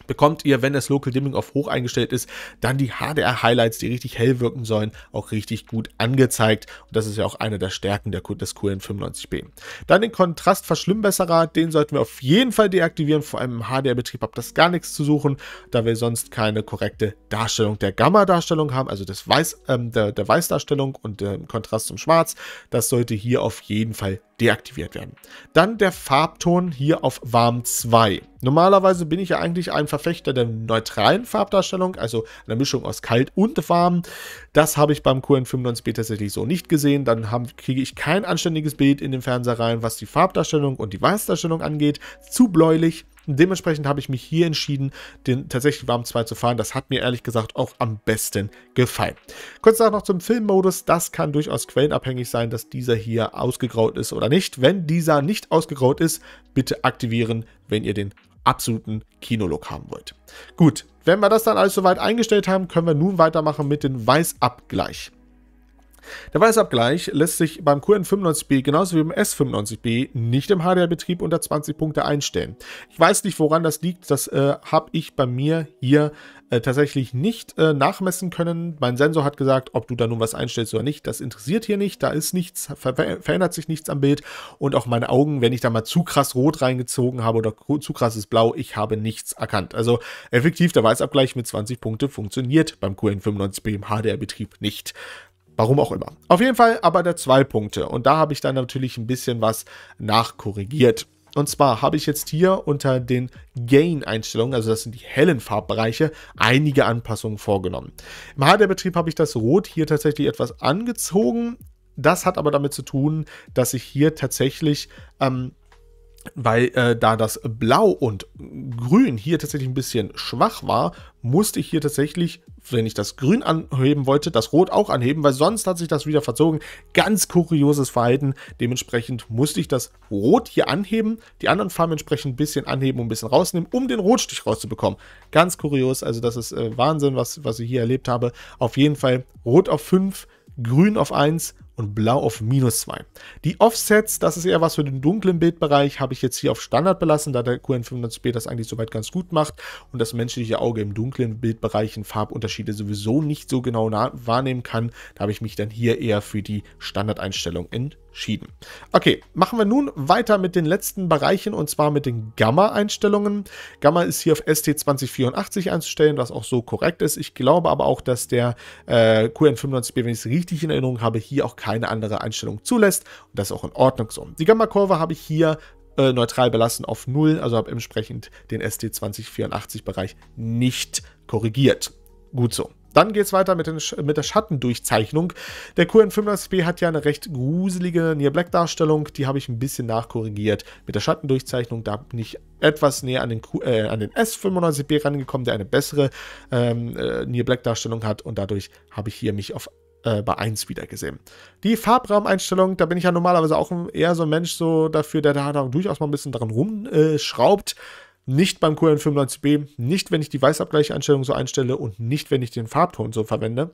bekommt ihr, wenn das Local Dimming auf hoch eingestellt ist, dann die HDR-Highlights, die richtig hell wirken sollen, auch richtig gut angezeigt. Und das ist ja auch eine der Stärken der, des QN95B. Dann den Kontrastverschlimmbesserer, den sollten wir auf jeden Fall deaktivieren. Vor allem im HDR-Betrieb habt das gar nichts zu suchen, da wir sonst keine korrekte Darstellung der Gamma-Darstellung haben, also des Weiß, ähm, der, der Weißdarstellung und dem ähm, Kontrast zum Schwarz. Das sollte hier auf jeden Fall deaktiviert werden. Dann der Farbton hier auf Warm 2. Normalerweise bin ich ja eigentlich ein Verfechter der neutralen Farbdarstellung, also einer Mischung aus kalt und warm. Das habe ich beim QN95B tatsächlich so nicht gesehen. Dann haben, kriege ich kein anständiges Bild in den Fernseher rein, was die Farbdarstellung und die Weißdarstellung angeht. Zu bläulich. Und dementsprechend habe ich mich hier entschieden, den tatsächlich warm 2 zu fahren. Das hat mir ehrlich gesagt auch am besten gefallen. Kurz danach noch zum Filmmodus. Das kann durchaus quellenabhängig sein, dass dieser hier ausgegraut ist oder nicht. Wenn dieser nicht ausgegraut ist, bitte aktivieren, wenn ihr den absoluten Kinolook haben wollt. Gut, wenn wir das dann alles soweit eingestellt haben, können wir nun weitermachen mit dem Weißabgleich. Der Weißabgleich lässt sich beim QN95B genauso wie beim S95B nicht im HDR-Betrieb unter 20 Punkte einstellen. Ich weiß nicht, woran das liegt. Das äh, habe ich bei mir hier äh, tatsächlich nicht äh, nachmessen können. Mein Sensor hat gesagt, ob du da nun was einstellst oder nicht, das interessiert hier nicht. Da ist nichts, ver verändert sich nichts am Bild. Und auch meine Augen, wenn ich da mal zu krass rot reingezogen habe oder zu krasses Blau, ich habe nichts erkannt. Also effektiv, der Weißabgleich mit 20 Punkte funktioniert beim QN95B im HDR-Betrieb nicht. Warum auch immer. Auf jeden Fall aber der zwei Punkte. Und da habe ich dann natürlich ein bisschen was nachkorrigiert. Und zwar habe ich jetzt hier unter den Gain-Einstellungen, also das sind die hellen Farbbereiche, einige Anpassungen vorgenommen. Im HDR-Betrieb habe ich das Rot hier tatsächlich etwas angezogen. Das hat aber damit zu tun, dass ich hier tatsächlich ähm, weil äh, da das Blau und Grün hier tatsächlich ein bisschen schwach war, musste ich hier tatsächlich wenn ich das Grün anheben wollte, das Rot auch anheben, weil sonst hat sich das wieder verzogen. Ganz kurioses Verhalten. Dementsprechend musste ich das Rot hier anheben, die anderen Farben entsprechend ein bisschen anheben und ein bisschen rausnehmen, um den Rotstich rauszubekommen. Ganz kurios, also das ist äh, Wahnsinn, was, was ich hier erlebt habe. Auf jeden Fall Rot auf 5, Grün auf 1 und blau auf minus 2. Die Offsets, das ist eher was für den dunklen Bildbereich, habe ich jetzt hier auf Standard belassen, da der QN95B das eigentlich soweit ganz gut macht und das menschliche Auge im dunklen Bildbereich in Farbunterschiede sowieso nicht so genau wahrnehmen kann. Da habe ich mich dann hier eher für die Standardeinstellung entschieden. Okay, machen wir nun weiter mit den letzten Bereichen und zwar mit den Gamma-Einstellungen. Gamma ist hier auf ST2084 einzustellen, was auch so korrekt ist. Ich glaube aber auch, dass der äh, QN95B, wenn ich es richtig in Erinnerung habe, hier auch keine keine andere Einstellung zulässt. Und das ist auch in Ordnung so. Die Gamma-Kurve habe ich hier äh, neutral belassen auf 0, also habe entsprechend den SD2084-Bereich nicht korrigiert. Gut so. Dann geht es weiter mit, den, mit, der Schattendurchzeichnung. Der QN35B hat ja eine recht gruselige Near-Black-Darstellung. Die habe ich ein bisschen nachkorrigiert mit der Schattendurchzeichnung. Da bin ich etwas näher an den, Q, äh, an den S95B rangekommen, der eine bessere ähm, äh, Near-Black-Darstellung hat. Und dadurch habe ich hier mich auf äh, bei 1 wiedergesehen. Die Farbraumeinstellung, da bin ich ja normalerweise auch eher so ein Mensch so dafür, der da halt durchaus mal ein bisschen dran rumschraubt. Nicht beim QN95B, nicht wenn ich die Weißabgleicheinstellung so einstelle und nicht wenn ich den Farbton so verwende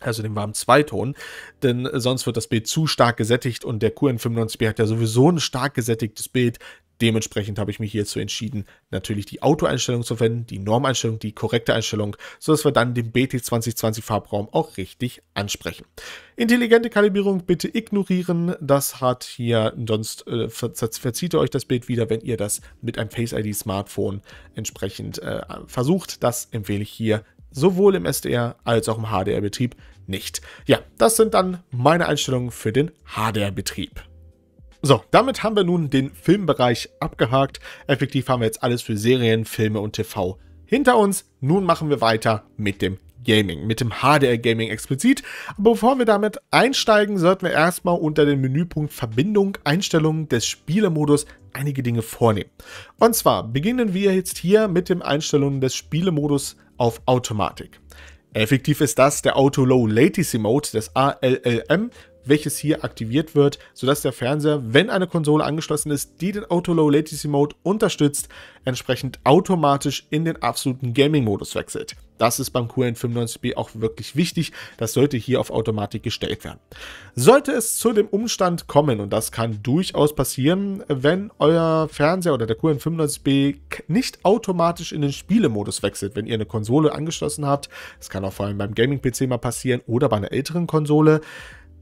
also den warmen Zweiton, denn sonst wird das Bild zu stark gesättigt und der QN95B hat ja sowieso ein stark gesättigtes Bild, Dementsprechend habe ich mich hierzu entschieden, natürlich die Autoeinstellung zu verwenden, die Normeinstellung, die korrekte Einstellung, sodass wir dann den BT2020 Farbraum auch richtig ansprechen. Intelligente Kalibrierung bitte ignorieren. Das hat hier, sonst äh, verzieht ihr euch das Bild wieder, wenn ihr das mit einem Face ID Smartphone entsprechend äh, versucht. Das empfehle ich hier sowohl im SDR als auch im HDR-Betrieb nicht. Ja, das sind dann meine Einstellungen für den HDR-Betrieb. So, damit haben wir nun den Filmbereich abgehakt. Effektiv haben wir jetzt alles für Serien, Filme und TV hinter uns. Nun machen wir weiter mit dem Gaming, mit dem HDR Gaming explizit. Aber bevor wir damit einsteigen, sollten wir erstmal unter dem Menüpunkt Verbindung, Einstellungen des Spielemodus einige Dinge vornehmen. Und zwar beginnen wir jetzt hier mit den Einstellungen des Spielemodus auf Automatik. Effektiv ist das der Auto Low Latency Mode des ALLM, welches hier aktiviert wird, sodass der Fernseher, wenn eine Konsole angeschlossen ist, die den Auto Low Latency Mode unterstützt, entsprechend automatisch in den absoluten Gaming-Modus wechselt. Das ist beim QN95B auch wirklich wichtig. Das sollte hier auf Automatik gestellt werden. Sollte es zu dem Umstand kommen, und das kann durchaus passieren, wenn euer Fernseher oder der QN95B nicht automatisch in den Spielemodus wechselt, wenn ihr eine Konsole angeschlossen habt, das kann auch vor allem beim Gaming-PC mal passieren oder bei einer älteren Konsole,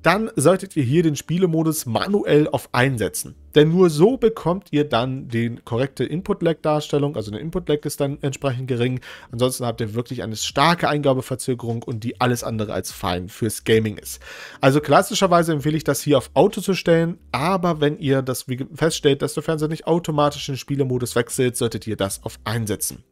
dann solltet ihr hier den Spielemodus manuell auf einsetzen. Denn nur so bekommt ihr dann die korrekte Input-Lag-Darstellung, also eine Input-Lag ist dann entsprechend gering. Ansonsten habt ihr wirklich eine starke Eingabeverzögerung und die alles andere als fein fürs Gaming ist. Also klassischerweise empfehle ich das hier auf Auto zu stellen, aber wenn ihr das feststellt, dass der Fernseher nicht automatisch in den Spielemodus wechselt, solltet ihr das auf einsetzen.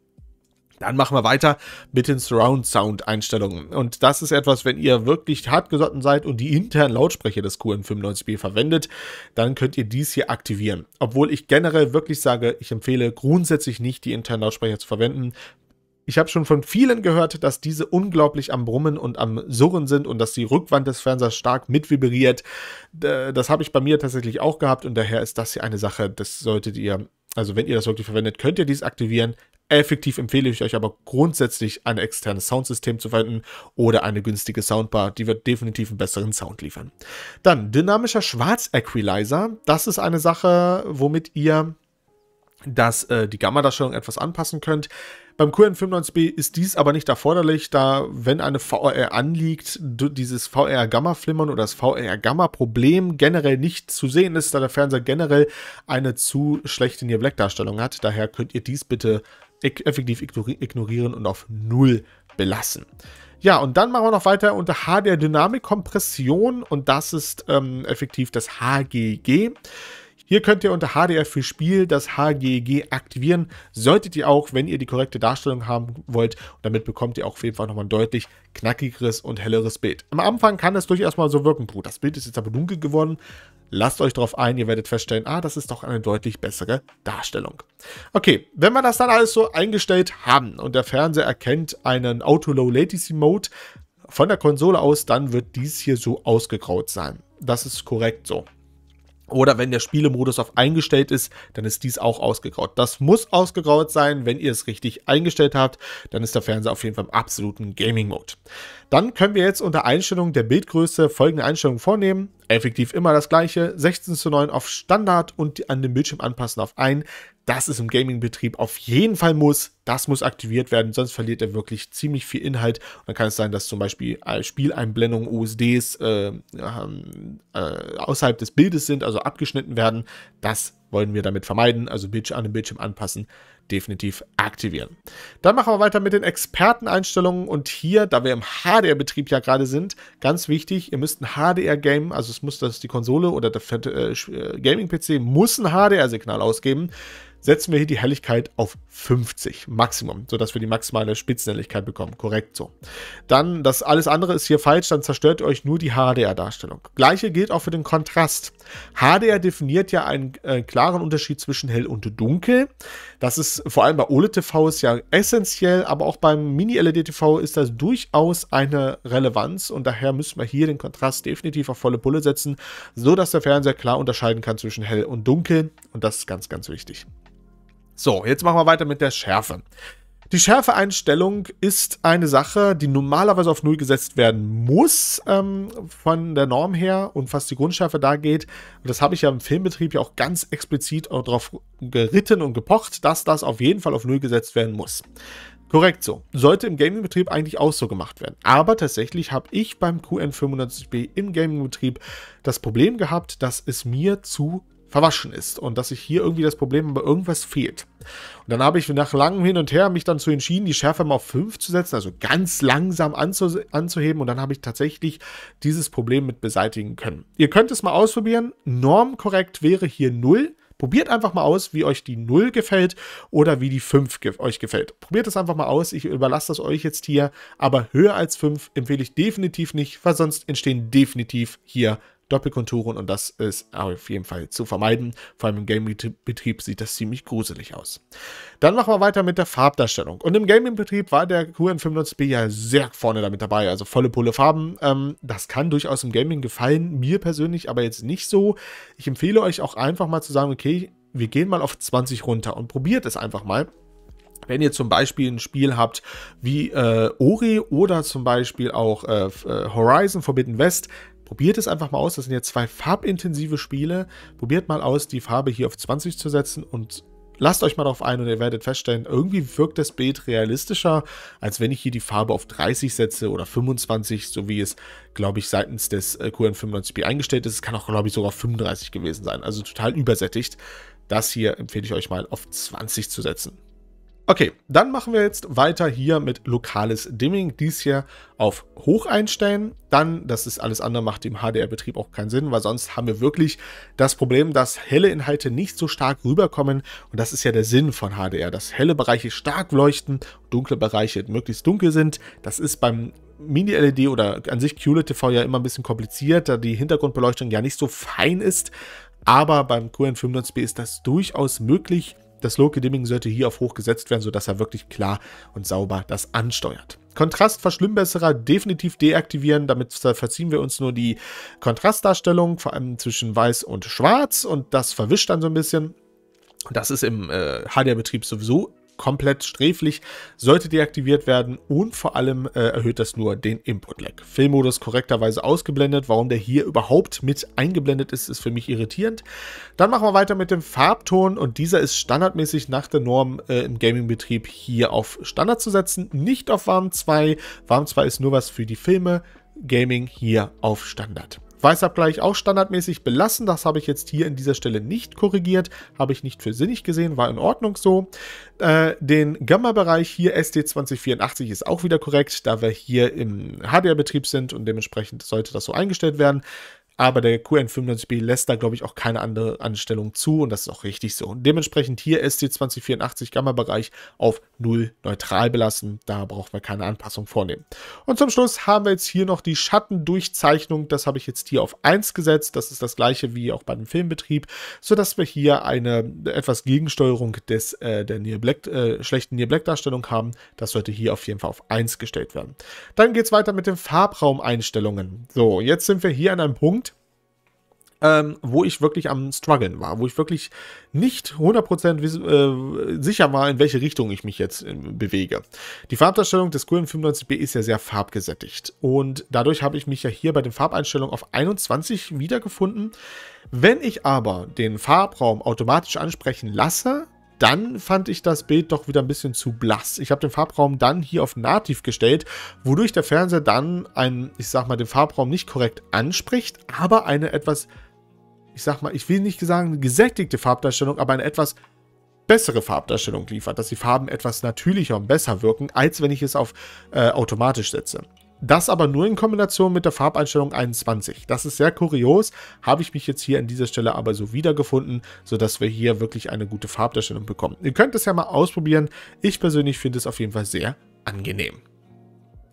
Dann machen wir weiter mit den Surround Sound Einstellungen. Und das ist etwas, wenn ihr wirklich hartgesotten seid und die internen Lautsprecher des QN95B verwendet, dann könnt ihr dies hier aktivieren. Obwohl ich generell wirklich sage, ich empfehle grundsätzlich nicht, die internen Lautsprecher zu verwenden. Ich habe schon von vielen gehört, dass diese unglaublich am Brummen und am Surren sind und dass die Rückwand des Fernsehers stark mitvibriert. Das habe ich bei mir tatsächlich auch gehabt und daher ist das hier eine Sache, das solltet ihr also wenn ihr das wirklich verwendet, könnt ihr dies aktivieren. Effektiv empfehle ich euch aber grundsätzlich ein externes Soundsystem zu verwenden oder eine günstige Soundbar, die wird definitiv einen besseren Sound liefern. Dann dynamischer Schwarz-Equalizer, das ist eine Sache, womit ihr dass äh, die Gamma-Darstellung etwas anpassen könnt. Beim QN95B ist dies aber nicht erforderlich, da wenn eine VR anliegt, dieses VR-Gamma-Flimmern oder das VR-Gamma-Problem generell nicht zu sehen ist, da der Fernseher generell eine zu schlechte nier black darstellung hat. Daher könnt ihr dies bitte effektiv ignorieren und auf null belassen. Ja, und dann machen wir noch weiter unter H der Dynamikkompression und das ist ähm, effektiv das HGG. Hier könnt ihr unter HDR für Spiel das HGG e aktivieren. Solltet ihr auch, wenn ihr die korrekte Darstellung haben wollt. Und damit bekommt ihr auch auf jeden Fall nochmal ein deutlich knackigeres und helleres Bild. Am Anfang kann es durchaus mal so wirken. Puh, das Bild ist jetzt aber dunkel geworden. Lasst euch darauf ein, ihr werdet feststellen, ah, das ist doch eine deutlich bessere Darstellung. Okay, wenn wir das dann alles so eingestellt haben und der Fernseher erkennt einen Auto-Low-Latency-Mode von der Konsole aus, dann wird dies hier so ausgegraut sein. Das ist korrekt so. Oder wenn der Spielemodus auf eingestellt ist, dann ist dies auch ausgegraut. Das muss ausgegraut sein. Wenn ihr es richtig eingestellt habt, dann ist der Fernseher auf jeden Fall im absoluten Gaming-Mode. Dann können wir jetzt unter Einstellung der Bildgröße folgende Einstellungen vornehmen. Effektiv immer das gleiche. 16 zu 9 auf Standard und an den Bildschirm anpassen auf ein. Das ist im Gaming-Betrieb auf jeden Fall muss das muss aktiviert werden, sonst verliert er wirklich ziemlich viel Inhalt. Und dann kann es sein, dass zum Beispiel äh, Spieleinblendungen, OSDs äh, ähm, äh, außerhalb des Bildes sind, also abgeschnitten werden. Das wollen wir damit vermeiden, also Bildschirm an den Bildschirm anpassen, definitiv aktivieren. Dann machen wir weiter mit den Experteneinstellungen und hier, da wir im HDR-Betrieb ja gerade sind, ganz wichtig, ihr müsst ein HDR-Game, also es muss das die Konsole oder der äh, äh Gaming-PC muss ein HDR-Signal ausgeben, setzen wir hier die Helligkeit auf 50. Maximum, sodass wir die maximale Spitzenhelligkeit bekommen. Korrekt so. Dann, das alles andere ist hier falsch, dann zerstört ihr euch nur die HDR-Darstellung. Gleiche gilt auch für den Kontrast. HDR definiert ja einen äh, klaren Unterschied zwischen hell und dunkel. Das ist vor allem bei OLED-TVs ja essentiell, aber auch beim Mini-LED-TV ist das durchaus eine Relevanz und daher müssen wir hier den Kontrast definitiv auf volle Pulle setzen, sodass der Fernseher klar unterscheiden kann zwischen hell und dunkel und das ist ganz, ganz wichtig. So, jetzt machen wir weiter mit der Schärfe. Die Schärfeeinstellung ist eine Sache, die normalerweise auf Null gesetzt werden muss, ähm, von der Norm her und was die Grundschärfe da geht. Und das habe ich ja im Filmbetrieb ja auch ganz explizit auch darauf geritten und gepocht, dass das auf jeden Fall auf Null gesetzt werden muss. Korrekt so. Sollte im Gamingbetrieb eigentlich auch so gemacht werden. Aber tatsächlich habe ich beim QN95B im Gamingbetrieb das Problem gehabt, dass es mir zu verwaschen ist und dass ich hier irgendwie das Problem habe, irgendwas fehlt. Und dann habe ich nach langem Hin und Her mich dann zu entschieden, die Schärfe mal auf 5 zu setzen, also ganz langsam anzu anzuheben und dann habe ich tatsächlich dieses Problem mit beseitigen können. Ihr könnt es mal ausprobieren. Normkorrekt wäre hier 0. Probiert einfach mal aus, wie euch die 0 gefällt oder wie die 5 ge euch gefällt. Probiert es einfach mal aus. Ich überlasse das euch jetzt hier. Aber höher als 5 empfehle ich definitiv nicht, weil sonst entstehen definitiv hier Doppelkonturen und das ist auf jeden Fall zu vermeiden. Vor allem im Gaming-Betrieb sieht das ziemlich gruselig aus. Dann machen wir weiter mit der Farbdarstellung. Und im Gaming-Betrieb war der QN95B ja sehr vorne damit dabei, also volle Pulle Farben. Ähm, das kann durchaus im Gaming gefallen, mir persönlich aber jetzt nicht so. Ich empfehle euch auch einfach mal zu sagen, okay, wir gehen mal auf 20 runter und probiert es einfach mal. Wenn ihr zum Beispiel ein Spiel habt wie äh, Ori oder zum Beispiel auch äh, äh Horizon Forbidden West, Probiert es einfach mal aus. Das sind jetzt zwei farbintensive Spiele. Probiert mal aus, die Farbe hier auf 20 zu setzen und lasst euch mal darauf ein und ihr werdet feststellen, irgendwie wirkt das Bild realistischer, als wenn ich hier die Farbe auf 30 setze oder 25, so wie es, glaube ich, seitens des äh, QN95B eingestellt ist. Es kann auch, glaube ich, sogar auf 35 gewesen sein, also total übersättigt. Das hier empfehle ich euch mal auf 20 zu setzen. Okay, dann machen wir jetzt weiter hier mit lokales Dimming. Dies hier auf hoch einstellen. Dann, das ist alles andere, macht im HDR-Betrieb auch keinen Sinn, weil sonst haben wir wirklich das Problem, dass helle Inhalte nicht so stark rüberkommen. Und das ist ja der Sinn von HDR, dass helle Bereiche stark leuchten, dunkle Bereiche möglichst dunkel sind. Das ist beim Mini-LED oder an sich QLED-TV ja immer ein bisschen kompliziert, da die Hintergrundbeleuchtung ja nicht so fein ist. Aber beim QN95B ist das durchaus möglich das Local Dimming sollte hier auf hoch gesetzt werden, sodass er wirklich klar und sauber das ansteuert. Kontrastverschlimmbesserer definitiv deaktivieren, damit verziehen wir uns nur die Kontrastdarstellung, vor allem zwischen Weiß und Schwarz und das verwischt dann so ein bisschen. Das ist im äh, HDR-Betrieb sowieso komplett sträflich, sollte deaktiviert werden und vor allem äh, erhöht das nur den Input-Lag. Filmmodus korrekterweise ausgeblendet, warum der hier überhaupt mit eingeblendet ist, ist für mich irritierend. Dann machen wir weiter mit dem Farbton und dieser ist standardmäßig nach der Norm äh, im Gaming-Betrieb hier auf Standard zu setzen, nicht auf Warm 2. Warm 2 ist nur was für die Filme, Gaming hier auf Standard. Weißabgleich auch standardmäßig belassen. Das habe ich jetzt hier in dieser Stelle nicht korrigiert. Habe ich nicht für sinnig gesehen, war in Ordnung so. Äh, den Gamma-Bereich hier SD2084 ist auch wieder korrekt, da wir hier im HDR-Betrieb sind und dementsprechend sollte das so eingestellt werden. Aber der QN95B lässt da, glaube ich, auch keine andere Anstellung zu und das ist auch richtig so. Und dementsprechend hier SC2084 Gamma-Bereich auf 0 neutral belassen. Da brauchen wir keine Anpassung vornehmen. Und zum Schluss haben wir jetzt hier noch die Schattendurchzeichnung. Das habe ich jetzt hier auf 1 gesetzt. Das ist das gleiche wie auch bei dem Filmbetrieb, sodass wir hier eine etwas Gegensteuerung des, äh, der Near Black, äh, schlechten Near Black Darstellung haben. Das sollte hier auf jeden Fall auf 1 gestellt werden. Dann geht es weiter mit den Farbraumeinstellungen. So, jetzt sind wir hier an einem Punkt, ähm, wo ich wirklich am struggeln war, wo ich wirklich nicht 100% äh, sicher war, in welche Richtung ich mich jetzt äh, bewege. Die Farbdarstellung des Squillen 95B ist ja sehr farbgesättigt und dadurch habe ich mich ja hier bei den Farbeinstellungen auf 21 wiedergefunden. Wenn ich aber den Farbraum automatisch ansprechen lasse, dann fand ich das Bild doch wieder ein bisschen zu blass. Ich habe den Farbraum dann hier auf Nativ gestellt, wodurch der Fernseher dann einen, ich sag mal, den Farbraum nicht korrekt anspricht, aber eine etwas ich sag mal, ich will nicht sagen gesättigte Farbdarstellung, aber eine etwas bessere Farbdarstellung liefert, dass die Farben etwas natürlicher und besser wirken, als wenn ich es auf äh, automatisch setze. Das aber nur in Kombination mit der Farbeinstellung 21. Das ist sehr kurios, habe ich mich jetzt hier an dieser Stelle aber so wiedergefunden, sodass wir hier wirklich eine gute Farbdarstellung bekommen. Ihr könnt es ja mal ausprobieren. Ich persönlich finde es auf jeden Fall sehr angenehm.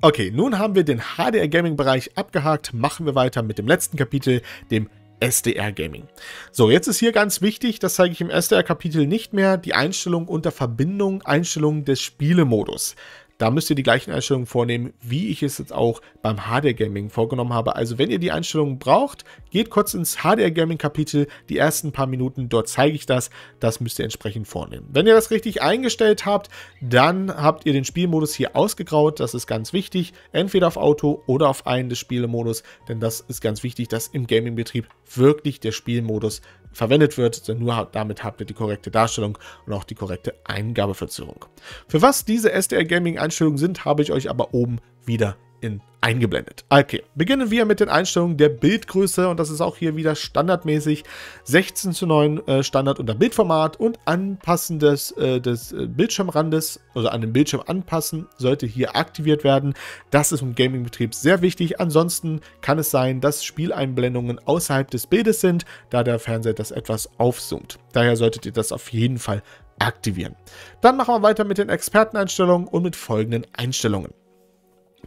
Okay, nun haben wir den HDR Gaming Bereich abgehakt. Machen wir weiter mit dem letzten Kapitel, dem SDR Gaming. So, jetzt ist hier ganz wichtig, das zeige ich im SDR Kapitel nicht mehr, die Einstellung unter Verbindung, Einstellung des Spielemodus. Da müsst ihr die gleichen Einstellungen vornehmen, wie ich es jetzt auch beim HDR Gaming vorgenommen habe. Also wenn ihr die Einstellungen braucht, geht kurz ins HDR Gaming Kapitel, die ersten paar Minuten, dort zeige ich das. Das müsst ihr entsprechend vornehmen. Wenn ihr das richtig eingestellt habt, dann habt ihr den Spielmodus hier ausgegraut. Das ist ganz wichtig. Entweder auf Auto oder auf einen des Spielemodus, denn das ist ganz wichtig, dass im Gaming-Betrieb wirklich der Spielmodus verwendet wird, denn nur damit habt ihr die korrekte Darstellung und auch die korrekte Eingabeverzögerung. Für was diese SDR Gaming Einstellungen sind, habe ich euch aber oben wieder in eingeblendet. Okay, beginnen wir mit den Einstellungen der Bildgröße und das ist auch hier wieder standardmäßig 16 zu 9 äh, Standard unter Bildformat und Anpassen äh, des, äh, des Bildschirmrandes oder also an den Bildschirm anpassen sollte hier aktiviert werden. Das ist im Gaming-Betrieb sehr wichtig. Ansonsten kann es sein, dass Spieleinblendungen außerhalb des Bildes sind, da der Fernseher das etwas aufzoomt. Daher solltet ihr das auf jeden Fall aktivieren. Dann machen wir weiter mit den Experteneinstellungen und mit folgenden Einstellungen.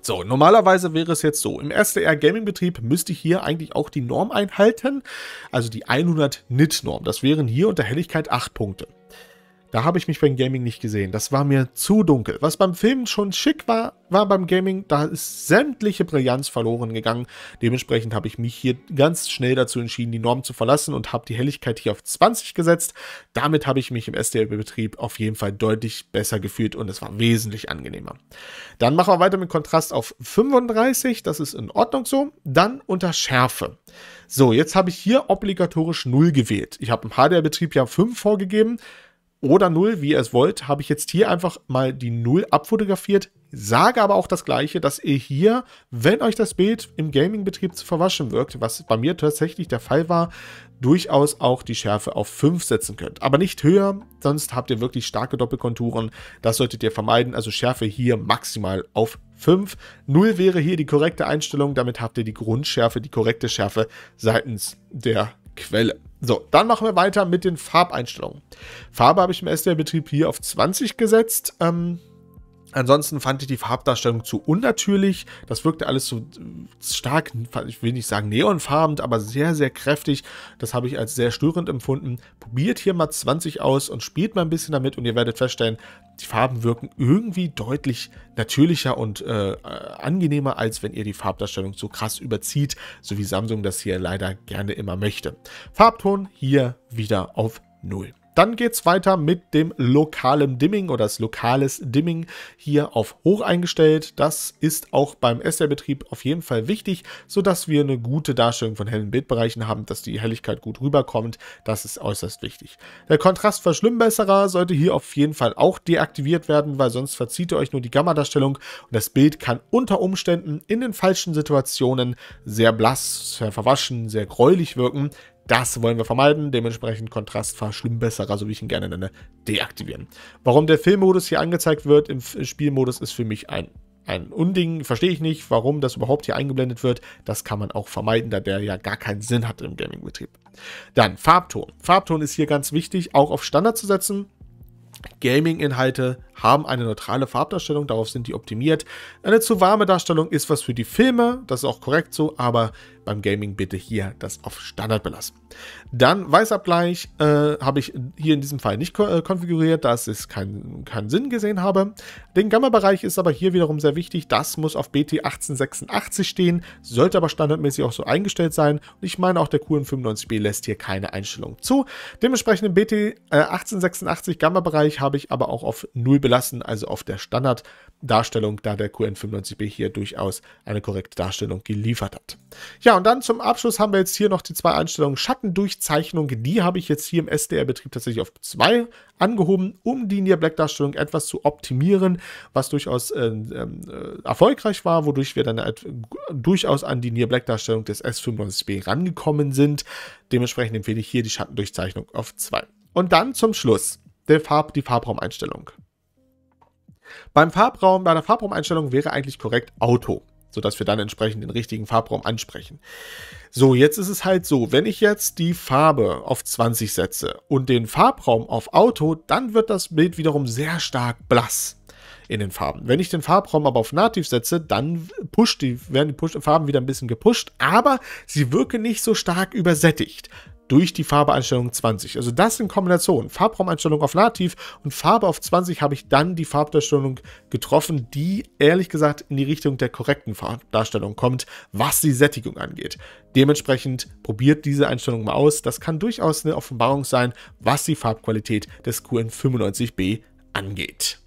So, normalerweise wäre es jetzt so, im SDR Gaming Betrieb müsste ich hier eigentlich auch die Norm einhalten, also die 100 nit Norm. Das wären hier unter Helligkeit 8 Punkte. Da habe ich mich beim Gaming nicht gesehen. Das war mir zu dunkel. Was beim Film schon schick war, war beim Gaming, da ist sämtliche Brillanz verloren gegangen. Dementsprechend habe ich mich hier ganz schnell dazu entschieden, die Norm zu verlassen und habe die Helligkeit hier auf 20 gesetzt. Damit habe ich mich im SDL-Betrieb auf jeden Fall deutlich besser gefühlt und es war wesentlich angenehmer. Dann machen wir weiter mit Kontrast auf 35. Das ist in Ordnung so. Dann unter Schärfe. So, jetzt habe ich hier obligatorisch 0 gewählt. Ich habe im HDR-Betrieb ja 5 vorgegeben oder 0, wie ihr es wollt, habe ich jetzt hier einfach mal die 0 abfotografiert, sage aber auch das gleiche, dass ihr hier, wenn euch das Bild im Gaming-Betrieb zu verwaschen wirkt, was bei mir tatsächlich der Fall war, durchaus auch die Schärfe auf 5 setzen könnt. Aber nicht höher, sonst habt ihr wirklich starke Doppelkonturen. Das solltet ihr vermeiden, also Schärfe hier maximal auf 5. 0 wäre hier die korrekte Einstellung, damit habt ihr die Grundschärfe, die korrekte Schärfe seitens der Quelle. So, dann machen wir weiter mit den Farbeinstellungen. Farbe habe ich im SDR-Betrieb hier auf 20 gesetzt. Ähm, Ansonsten fand ich die Farbdarstellung zu unnatürlich. Das wirkte alles so äh, stark, ich will nicht sagen neonfarbend, aber sehr, sehr kräftig. Das habe ich als sehr störend empfunden. Probiert hier mal 20 aus und spielt mal ein bisschen damit und ihr werdet feststellen, die Farben wirken irgendwie deutlich natürlicher und äh, äh angenehmer, als wenn ihr die Farbdarstellung zu krass überzieht, so wie Samsung das hier leider gerne immer möchte. Farbton hier wieder auf 0. Dann geht's weiter mit dem lokalen Dimming oder das lokales Dimming hier auf hoch eingestellt. Das ist auch beim SL-Betrieb auf jeden Fall wichtig, sodass wir eine gute Darstellung von hellen Bildbereichen haben, dass die Helligkeit gut rüberkommt. Das ist äußerst wichtig. Der Kontrastverschlimmbesserer sollte hier auf jeden Fall auch deaktiviert werden, weil sonst verzieht ihr euch nur die Gamma-Darstellung und das Bild kann unter Umständen in den falschen Situationen sehr blass, sehr verwaschen, sehr gräulich wirken. Das wollen wir vermeiden, dementsprechend Kontrast, Kontrastverschlimmbesserer, so wie ich ihn gerne nenne, deaktivieren. Warum der Filmmodus hier angezeigt wird im Spielmodus ist für mich ein ein Unding, verstehe ich nicht, warum das überhaupt hier eingeblendet wird. Das kann man auch vermeiden, da der ja gar keinen Sinn hat im Gaming-Betrieb. Dann Farbton. Farbton ist hier ganz wichtig, auch auf Standard zu setzen. Gaming-Inhalte haben eine neutrale Farbdarstellung, darauf sind die optimiert. Eine zu warme Darstellung ist was für die Filme, das ist auch korrekt so, aber beim Gaming bitte hier das auf Standard belassen. Dann Weißabgleich äh, habe ich hier in diesem Fall nicht äh, konfiguriert, da es keinen kein Sinn gesehen habe. Den Gamma-Bereich ist aber hier wiederum sehr wichtig, das muss auf BT 1886 stehen, sollte aber standardmäßig auch so eingestellt sein und ich meine auch der QN95B lässt hier keine Einstellung zu. Dementsprechend im BT äh, 1886 Gamma-Bereich habe ich aber auch auf 0 belassen, also auf der Standarddarstellung, da der QN95B hier durchaus eine korrekte Darstellung geliefert hat. Ja, und dann zum Abschluss haben wir jetzt hier noch die zwei Einstellungen Schattendurchzeichnung. Die habe ich jetzt hier im SDR-Betrieb tatsächlich auf 2 angehoben, um die Near Black Darstellung etwas zu optimieren, was durchaus äh, ähm, äh, erfolgreich war, wodurch wir dann äh, durchaus an die Near Black Darstellung des S95B rangekommen sind. Dementsprechend empfehle ich hier die Schattendurchzeichnung auf 2. Und dann zum Schluss Farb, die Farbraumeinstellung. Beim Farbraum, bei einer Farbraumeinstellung wäre eigentlich korrekt Auto, sodass wir dann entsprechend den richtigen Farbraum ansprechen. So, jetzt ist es halt so, wenn ich jetzt die Farbe auf 20 setze und den Farbraum auf Auto, dann wird das Bild wiederum sehr stark blass in den Farben. Wenn ich den Farbraum aber auf Nativ setze, dann pusht die, werden die Farben wieder ein bisschen gepusht, aber sie wirken nicht so stark übersättigt durch die Farbeeinstellung 20. Also das in Kombination, Farbraumeinstellung auf Nativ und Farbe auf 20 habe ich dann die Farbdarstellung getroffen, die ehrlich gesagt in die Richtung der korrekten Farbdarstellung kommt, was die Sättigung angeht. Dementsprechend probiert diese Einstellung mal aus. Das kann durchaus eine Offenbarung sein, was die Farbqualität des QN95B angeht.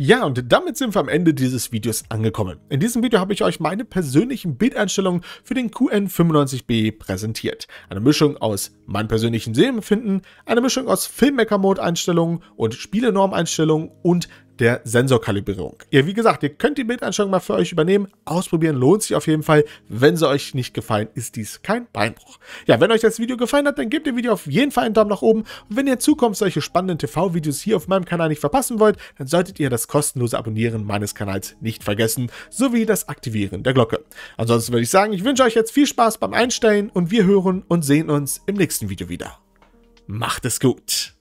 Ja, und damit sind wir am Ende dieses Videos angekommen. In diesem Video habe ich euch meine persönlichen Bildeinstellungen für den QN95B präsentiert. Eine Mischung aus meinem persönlichen Sehempfinden, eine Mischung aus Filmmaker-Mode-Einstellungen und Spielenorm-Einstellungen und der Sensorkalibrierung. Ja, wie gesagt, ihr könnt die Bildanschauung mal für euch übernehmen. Ausprobieren lohnt sich auf jeden Fall. Wenn sie euch nicht gefallen, ist dies kein Beinbruch. Ja, wenn euch das Video gefallen hat, dann gebt dem Video auf jeden Fall einen Daumen nach oben. Und wenn ihr in Zukunft solche spannenden TV-Videos hier auf meinem Kanal nicht verpassen wollt, dann solltet ihr das kostenlose Abonnieren meines Kanals nicht vergessen, sowie das Aktivieren der Glocke. Ansonsten würde ich sagen, ich wünsche euch jetzt viel Spaß beim Einstellen und wir hören und sehen uns im nächsten Video wieder. Macht es gut!